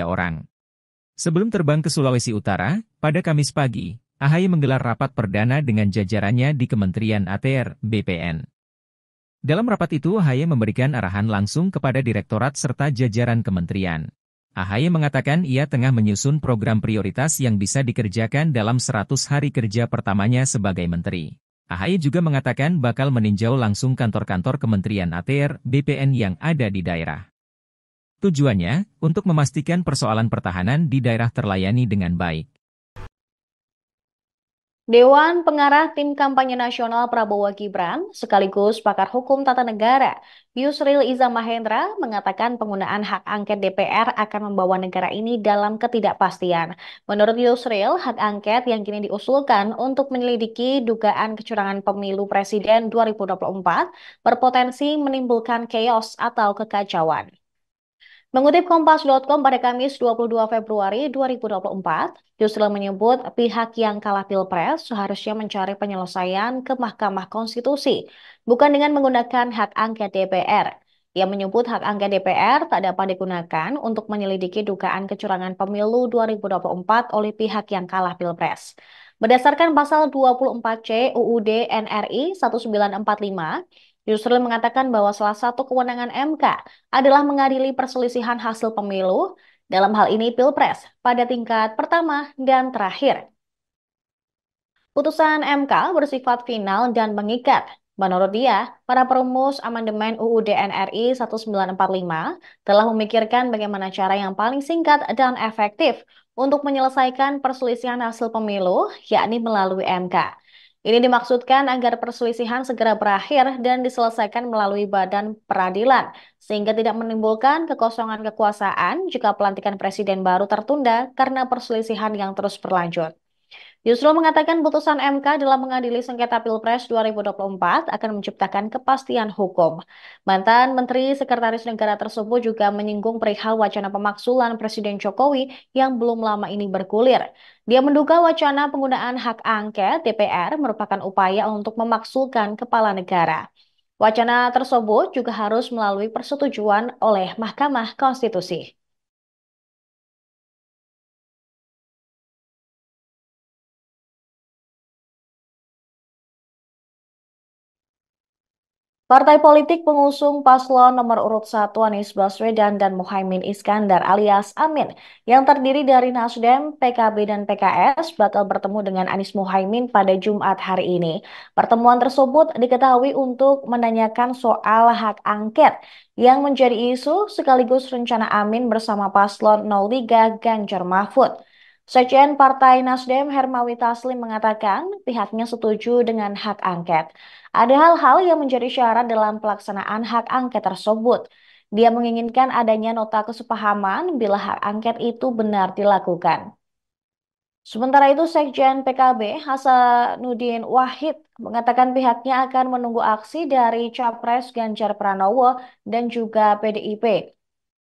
orang. Sebelum terbang ke Sulawesi Utara, pada Kamis pagi, AHY menggelar rapat perdana dengan jajarannya di Kementerian ATR, BPN. Dalam rapat itu AHY memberikan arahan langsung kepada direktorat serta jajaran kementerian. AHY mengatakan ia tengah menyusun program prioritas yang bisa dikerjakan dalam 100 hari kerja pertamanya sebagai menteri. AHY juga mengatakan bakal meninjau langsung kantor-kantor Kementerian ATR, BPN yang ada di daerah. Tujuannya, untuk memastikan persoalan pertahanan di daerah terlayani dengan baik. Dewan Pengarah Tim Kampanye Nasional Prabowo Gibran sekaligus pakar hukum tata negara Yusril Iza Mahendra mengatakan penggunaan hak angket DPR akan membawa negara ini dalam ketidakpastian. Menurut Yusril, hak angket yang kini diusulkan untuk menyelidiki dugaan kecurangan pemilu presiden 2024 berpotensi menimbulkan chaos atau kekacauan. Mengutip Kompas.com pada Kamis 22 Februari 2024, Yusril menyebut pihak yang kalah pilpres seharusnya mencari penyelesaian ke Mahkamah Konstitusi, bukan dengan menggunakan hak angket DPR. Ia menyebut hak angket DPR tak dapat digunakan untuk menyelidiki dugaan kecurangan pemilu 2024 oleh pihak yang kalah pilpres. Berdasarkan pasal 24C UUD NRI 1945, Yusril mengatakan bahwa salah satu kewenangan MK adalah mengadili perselisihan hasil pemilu, dalam hal ini Pilpres, pada tingkat pertama dan terakhir. Putusan MK bersifat final dan mengikat. Menurut dia, para perumus amandemen UUD NRI 1945 telah memikirkan bagaimana cara yang paling singkat dan efektif untuk menyelesaikan perselisihan hasil pemilu, yakni melalui MK. Ini dimaksudkan agar perselisihan segera berakhir dan diselesaikan melalui badan peradilan, sehingga tidak menimbulkan kekosongan kekuasaan jika pelantikan presiden baru tertunda karena perselisihan yang terus berlanjut. Yusril mengatakan putusan MK dalam mengadili sengketa Pilpres 2024 akan menciptakan kepastian hukum. Mantan Menteri Sekretaris Negara tersebut juga menyinggung perihal wacana pemaksulan Presiden Jokowi yang belum lama ini bergulir. Dia menduga wacana penggunaan hak angket DPR merupakan upaya untuk memaksulkan kepala negara. Wacana tersebut juga harus melalui persetujuan oleh Mahkamah Konstitusi. Partai politik pengusung paslon nomor urut satu Anies Baswedan dan Muhaimin Iskandar alias Amin yang terdiri dari Nasdem, PKB, dan PKS bakal bertemu dengan Anies Muhaimin pada Jumat hari ini. Pertemuan tersebut diketahui untuk menanyakan soal hak angket yang menjadi isu sekaligus rencana Amin bersama paslon 03 Ganjar Mahfud. Sekjen Partai Nasdem Hermawi Taslim mengatakan pihaknya setuju dengan hak angket. Ada hal-hal yang menjadi syarat dalam pelaksanaan hak angket tersebut. Dia menginginkan adanya nota kesepahaman bila hak angket itu benar dilakukan. Sementara itu Sekjen PKB Hasanuddin Wahid mengatakan pihaknya akan menunggu aksi dari Capres Ganjar Pranowo dan juga PDIP.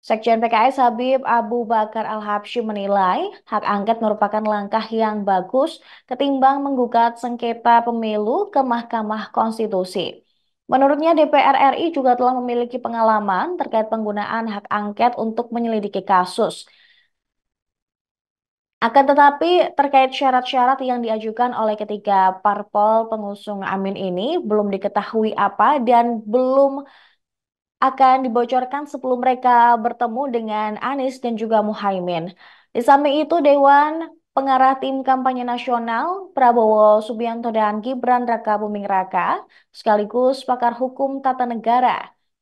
Sekjen PKS Habib Abu Bakar Al-Habsyi menilai hak angket merupakan langkah yang bagus ketimbang menggugat sengketa pemilu ke Mahkamah Konstitusi. Menurutnya DPR RI juga telah memiliki pengalaman terkait penggunaan hak angket untuk menyelidiki kasus. Akan tetapi terkait syarat-syarat yang diajukan oleh ketiga parpol pengusung Amin ini belum diketahui apa dan belum akan dibocorkan sebelum mereka bertemu dengan Anies dan juga Muhaimin. Di samping itu, Dewan Pengarah Tim Kampanye Nasional Prabowo Subianto dan Gibran Raka Buming Raka sekaligus pakar hukum tata negara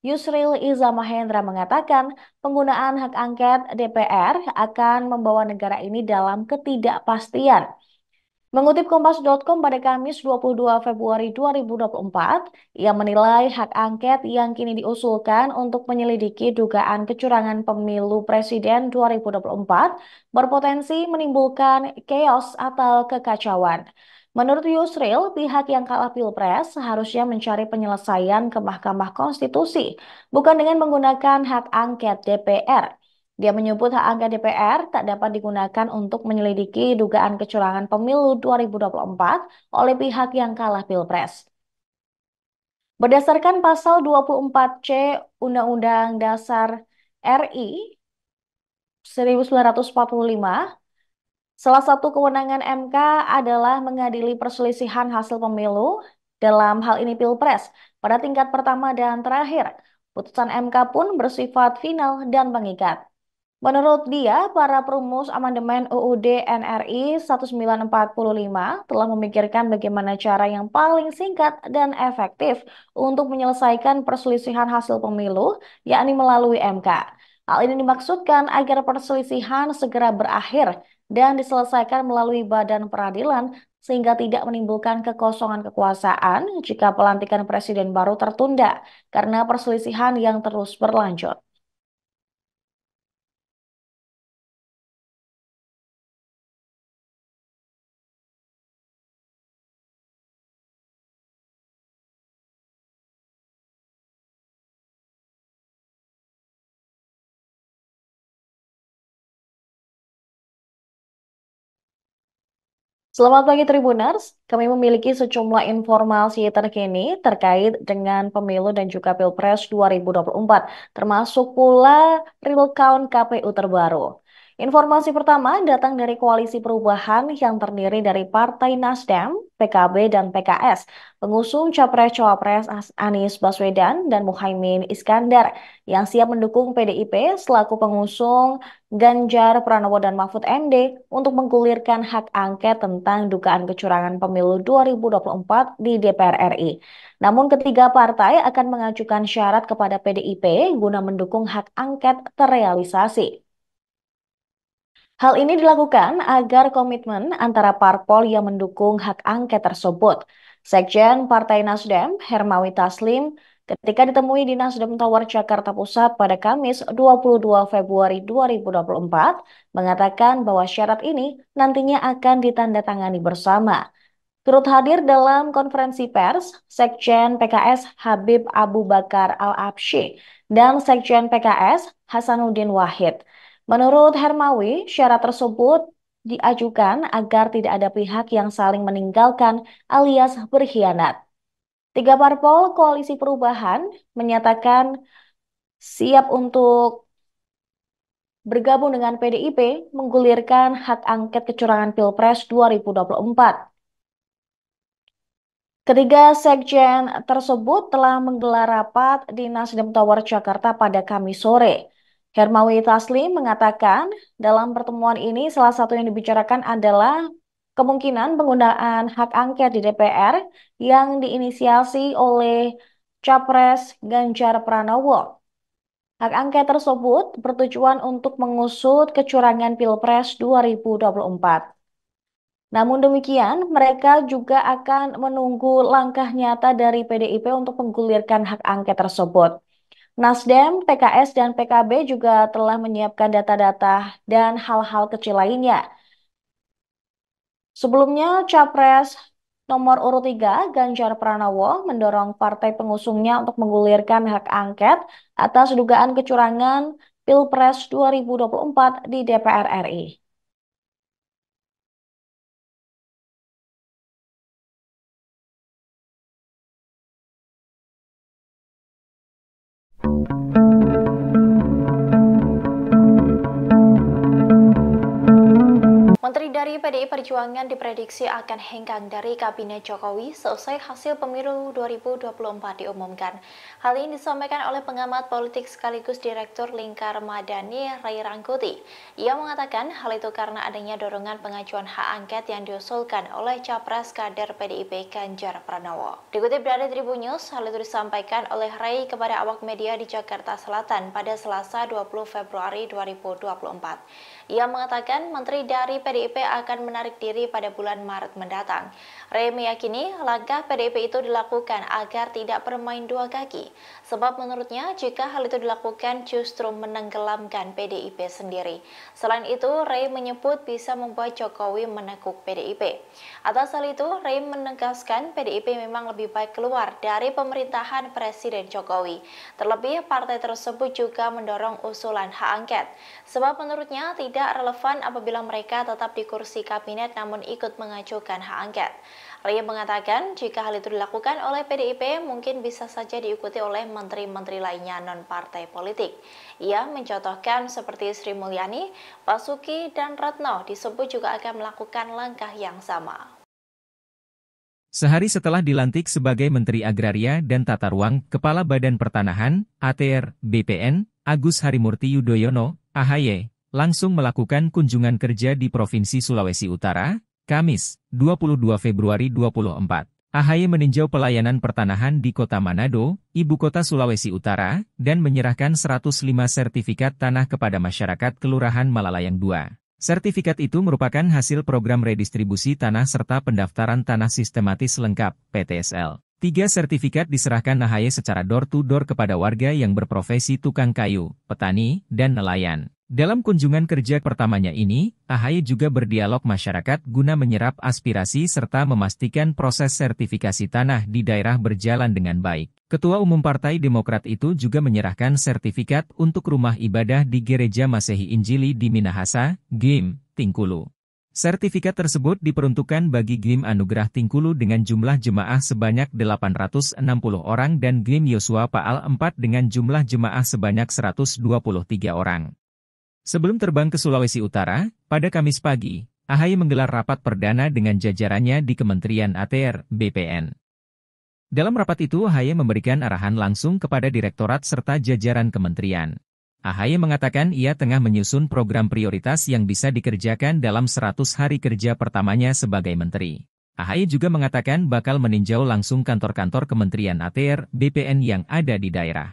Yusril Iza Mahendra mengatakan penggunaan hak angket DPR akan membawa negara ini dalam ketidakpastian. Mengutip Kompas.com pada Kamis 22 Februari 2024, ia menilai hak angket yang kini diusulkan untuk menyelidiki dugaan kecurangan pemilu presiden 2024 berpotensi menimbulkan chaos atau kekacauan. Menurut Yusril, pihak yang kalah pilpres seharusnya mencari penyelesaian ke Mahkamah Konstitusi, bukan dengan menggunakan hak angket DPR. Dia menyebut hak angket DPR tak dapat digunakan untuk menyelidiki dugaan kecurangan pemilu 2024 oleh pihak yang kalah Pilpres. Berdasarkan pasal 24C Undang-Undang Dasar RI 1945, salah satu kewenangan MK adalah mengadili perselisihan hasil pemilu dalam hal ini Pilpres pada tingkat pertama dan terakhir. Putusan MK pun bersifat final dan mengikat. Menurut dia, para perumus amandemen UUD NRI 1945 telah memikirkan bagaimana cara yang paling singkat dan efektif untuk menyelesaikan perselisihan hasil pemilu, yakni melalui MK. Hal ini dimaksudkan agar perselisihan segera berakhir dan diselesaikan melalui badan peradilan sehingga tidak menimbulkan kekosongan kekuasaan jika pelantikan presiden baru tertunda karena perselisihan yang terus berlanjut. Selamat pagi Tribuners, kami memiliki sejumlah informasi terkini terkait dengan pemilu dan juga Pilpres 2024, termasuk pula real count KPU terbaru. Informasi pertama datang dari Koalisi Perubahan yang terdiri dari Partai Nasdem, PKB, dan PKS, pengusung Capres-Cawapres Anies Baswedan dan Muhaimin Iskandar yang siap mendukung PDIP selaku pengusung Ganjar Pranowo dan Mahfud MD untuk menggulirkan hak angket tentang dugaan kecurangan pemilu 2024 di DPR RI. Namun ketiga partai akan mengajukan syarat kepada PDIP guna mendukung hak angket terrealisasi. Hal ini dilakukan agar komitmen antara parpol yang mendukung hak angket tersebut. Sekjen Partai Nasdem, Hermawi Taslim, ketika ditemui di Nasdem Tower Jakarta Pusat pada Kamis 22 Februari 2024, mengatakan bahwa syarat ini nantinya akan ditandatangani bersama. Turut hadir dalam konferensi pers, Sekjen PKS Habib Abu Bakar Al-Absyi dan Sekjen PKS Hasanuddin Wahid. Menurut Hermawi, syarat tersebut diajukan agar tidak ada pihak yang saling meninggalkan alias berkhianat. Tiga parpol koalisi perubahan menyatakan siap untuk bergabung dengan PDIP menggulirkan hak angket kecurangan Pilpres 2024. Ketiga sekjen tersebut telah menggelar rapat di Nasdem Tower Jakarta pada Kamis sore. Hermawi Taslim mengatakan dalam pertemuan ini salah satu yang dibicarakan adalah kemungkinan penggunaan hak angket di DPR yang diinisiasi oleh Capres Ganjar Pranowo. Hak angket tersebut bertujuan untuk mengusut kecurangan Pilpres 2024. Namun demikian, mereka juga akan menunggu langkah nyata dari PDIP untuk menggulirkan hak angket tersebut. Nasdem, PKS, dan PKB juga telah menyiapkan data-data dan hal-hal kecil lainnya. Sebelumnya, Capres nomor urut 3 Ganjar Pranowo mendorong partai pengusungnya untuk menggulirkan hak angket atas dugaan kecurangan Pilpres 2024 di DPR RI. Menteri dari PDI Perjuangan diprediksi akan hengkang dari Kabinet Jokowi seusai hasil pemilu 2024 diumumkan. Hal ini disampaikan oleh pengamat politik sekaligus Direktur Lingkar Madani Ray Rangkuti. Ia mengatakan hal itu karena adanya dorongan pengajuan hak angket yang diusulkan oleh Capres Kader PDIP Ganjar Pranowo. Dikutip dari Tribun News, hal itu disampaikan oleh Ray kepada awak media di Jakarta Selatan pada Selasa 20 Februari 2024. Ia mengatakan menteri dari PDIP akan menarik diri pada bulan Maret mendatang. Ray meyakini langkah PDIP itu dilakukan agar tidak bermain dua kaki, sebab menurutnya jika hal itu dilakukan justru menenggelamkan PDIP sendiri. Selain itu, Ray menyebut bisa membuat Jokowi menekuk PDIP. Atas hal itu, Ray menegaskan PDIP memang lebih baik keluar dari pemerintahan Presiden Jokowi. Terlebih, partai tersebut juga mendorong usulan hak angket, sebab menurutnya tidak relevan apabila mereka tetap di kursi kabinet namun ikut mengajukan hak angket. Ria mengatakan jika hal itu dilakukan oleh PDIP mungkin bisa saja diikuti oleh menteri-menteri lainnya non-partai politik. Ia mencontohkan seperti Sri Mulyani, Basuki, dan Retno disebut juga akan melakukan langkah yang sama. Sehari setelah dilantik sebagai Menteri Agraria dan Tata Ruang, Kepala Badan Pertanahan, ATR, BPN, Agus Harimurti Yudhoyono, AHY, langsung melakukan kunjungan kerja di Provinsi Sulawesi Utara, Kamis, 22 Februari 24, AHY meninjau pelayanan pertanahan di kota Manado, ibu kota Sulawesi Utara, dan menyerahkan 105 sertifikat tanah kepada masyarakat Kelurahan Malalayang II. Sertifikat itu merupakan hasil program redistribusi tanah serta pendaftaran tanah sistematis lengkap, PTSL. Tiga sertifikat diserahkan AHY secara door-to-door -door kepada warga yang berprofesi tukang kayu, petani, dan nelayan. Dalam kunjungan kerja pertamanya ini, AHY juga berdialog masyarakat guna menyerap aspirasi serta memastikan proses sertifikasi tanah di daerah berjalan dengan baik. Ketua Umum Partai Demokrat itu juga menyerahkan sertifikat untuk rumah ibadah di Gereja Masehi Injili di Minahasa, Gim, Tingkulu. Sertifikat tersebut diperuntukkan bagi Grim Anugerah Tingkulu dengan jumlah jemaah sebanyak 860 orang dan Grim Yosua Paal 4 dengan jumlah jemaah sebanyak 123 orang. Sebelum terbang ke Sulawesi Utara, pada Kamis pagi, AHY menggelar rapat perdana dengan jajarannya di Kementerian ATR, BPN. Dalam rapat itu, AHY memberikan arahan langsung kepada direktorat serta jajaran kementerian. AHY mengatakan ia tengah menyusun program prioritas yang bisa dikerjakan dalam 100 hari kerja pertamanya sebagai menteri. AHY juga mengatakan bakal meninjau langsung kantor-kantor Kementerian ATR, BPN yang ada di daerah.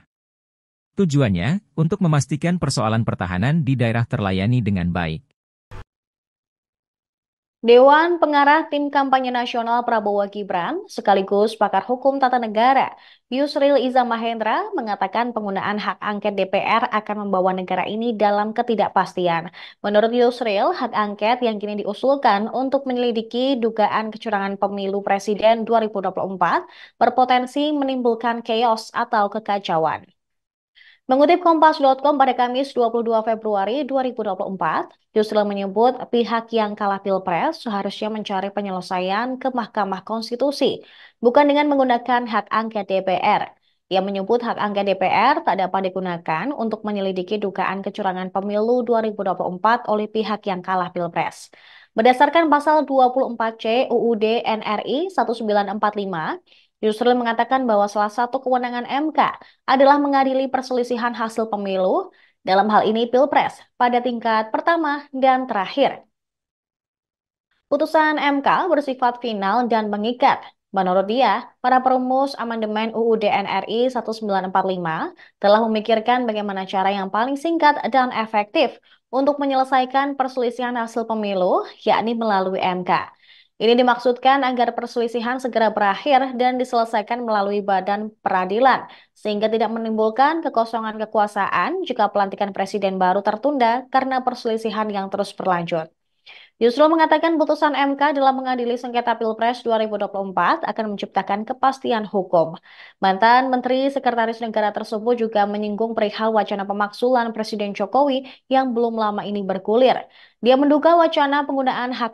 Tujuannya, untuk memastikan persoalan pertahanan di daerah terlayani dengan baik. Dewan Pengarah Tim Kampanye Nasional Prabowo Gibran sekaligus pakar hukum tata negara Yusril Iza Mahendra mengatakan penggunaan hak angket DPR akan membawa negara ini dalam ketidakpastian. Menurut Yusril, hak angket yang kini diusulkan untuk menyelidiki dugaan kecurangan pemilu presiden 2024 berpotensi menimbulkan chaos atau kekacauan. Mengutip Kompas.com pada Kamis 22 Februari 2024, Yusril menyebut pihak yang kalah pilpres seharusnya mencari penyelesaian ke Mahkamah Konstitusi, bukan dengan menggunakan hak angket DPR. Ia menyebut hak angket DPR tak dapat digunakan untuk menyelidiki dugaan kecurangan pemilu 2024 oleh pihak yang kalah pilpres. Berdasarkan pasal 24C UUD NRI 1945, Yusril mengatakan bahwa salah satu kewenangan MK adalah mengadili perselisihan hasil pemilu, dalam hal ini Pilpres, pada tingkat pertama dan terakhir. Putusan MK bersifat final dan mengikat. Menurut dia, para perumus amandemen UUD NRI 1945 telah memikirkan bagaimana cara yang paling singkat dan efektif untuk menyelesaikan perselisihan hasil pemilu, yakni melalui MK. Ini dimaksudkan agar perselisihan segera berakhir dan diselesaikan melalui badan peradilan, sehingga tidak menimbulkan kekosongan kekuasaan jika pelantikan presiden baru tertunda karena perselisihan yang terus berlanjut. Yusro mengatakan putusan MK dalam mengadili sengketa Pilpres 2024 akan menciptakan kepastian hukum. Mantan Menteri Sekretaris Negara tersebut juga menyinggung perihal wacana pemaksulan Presiden Jokowi yang belum lama ini bergulir. Dia menduga wacana penggunaan hak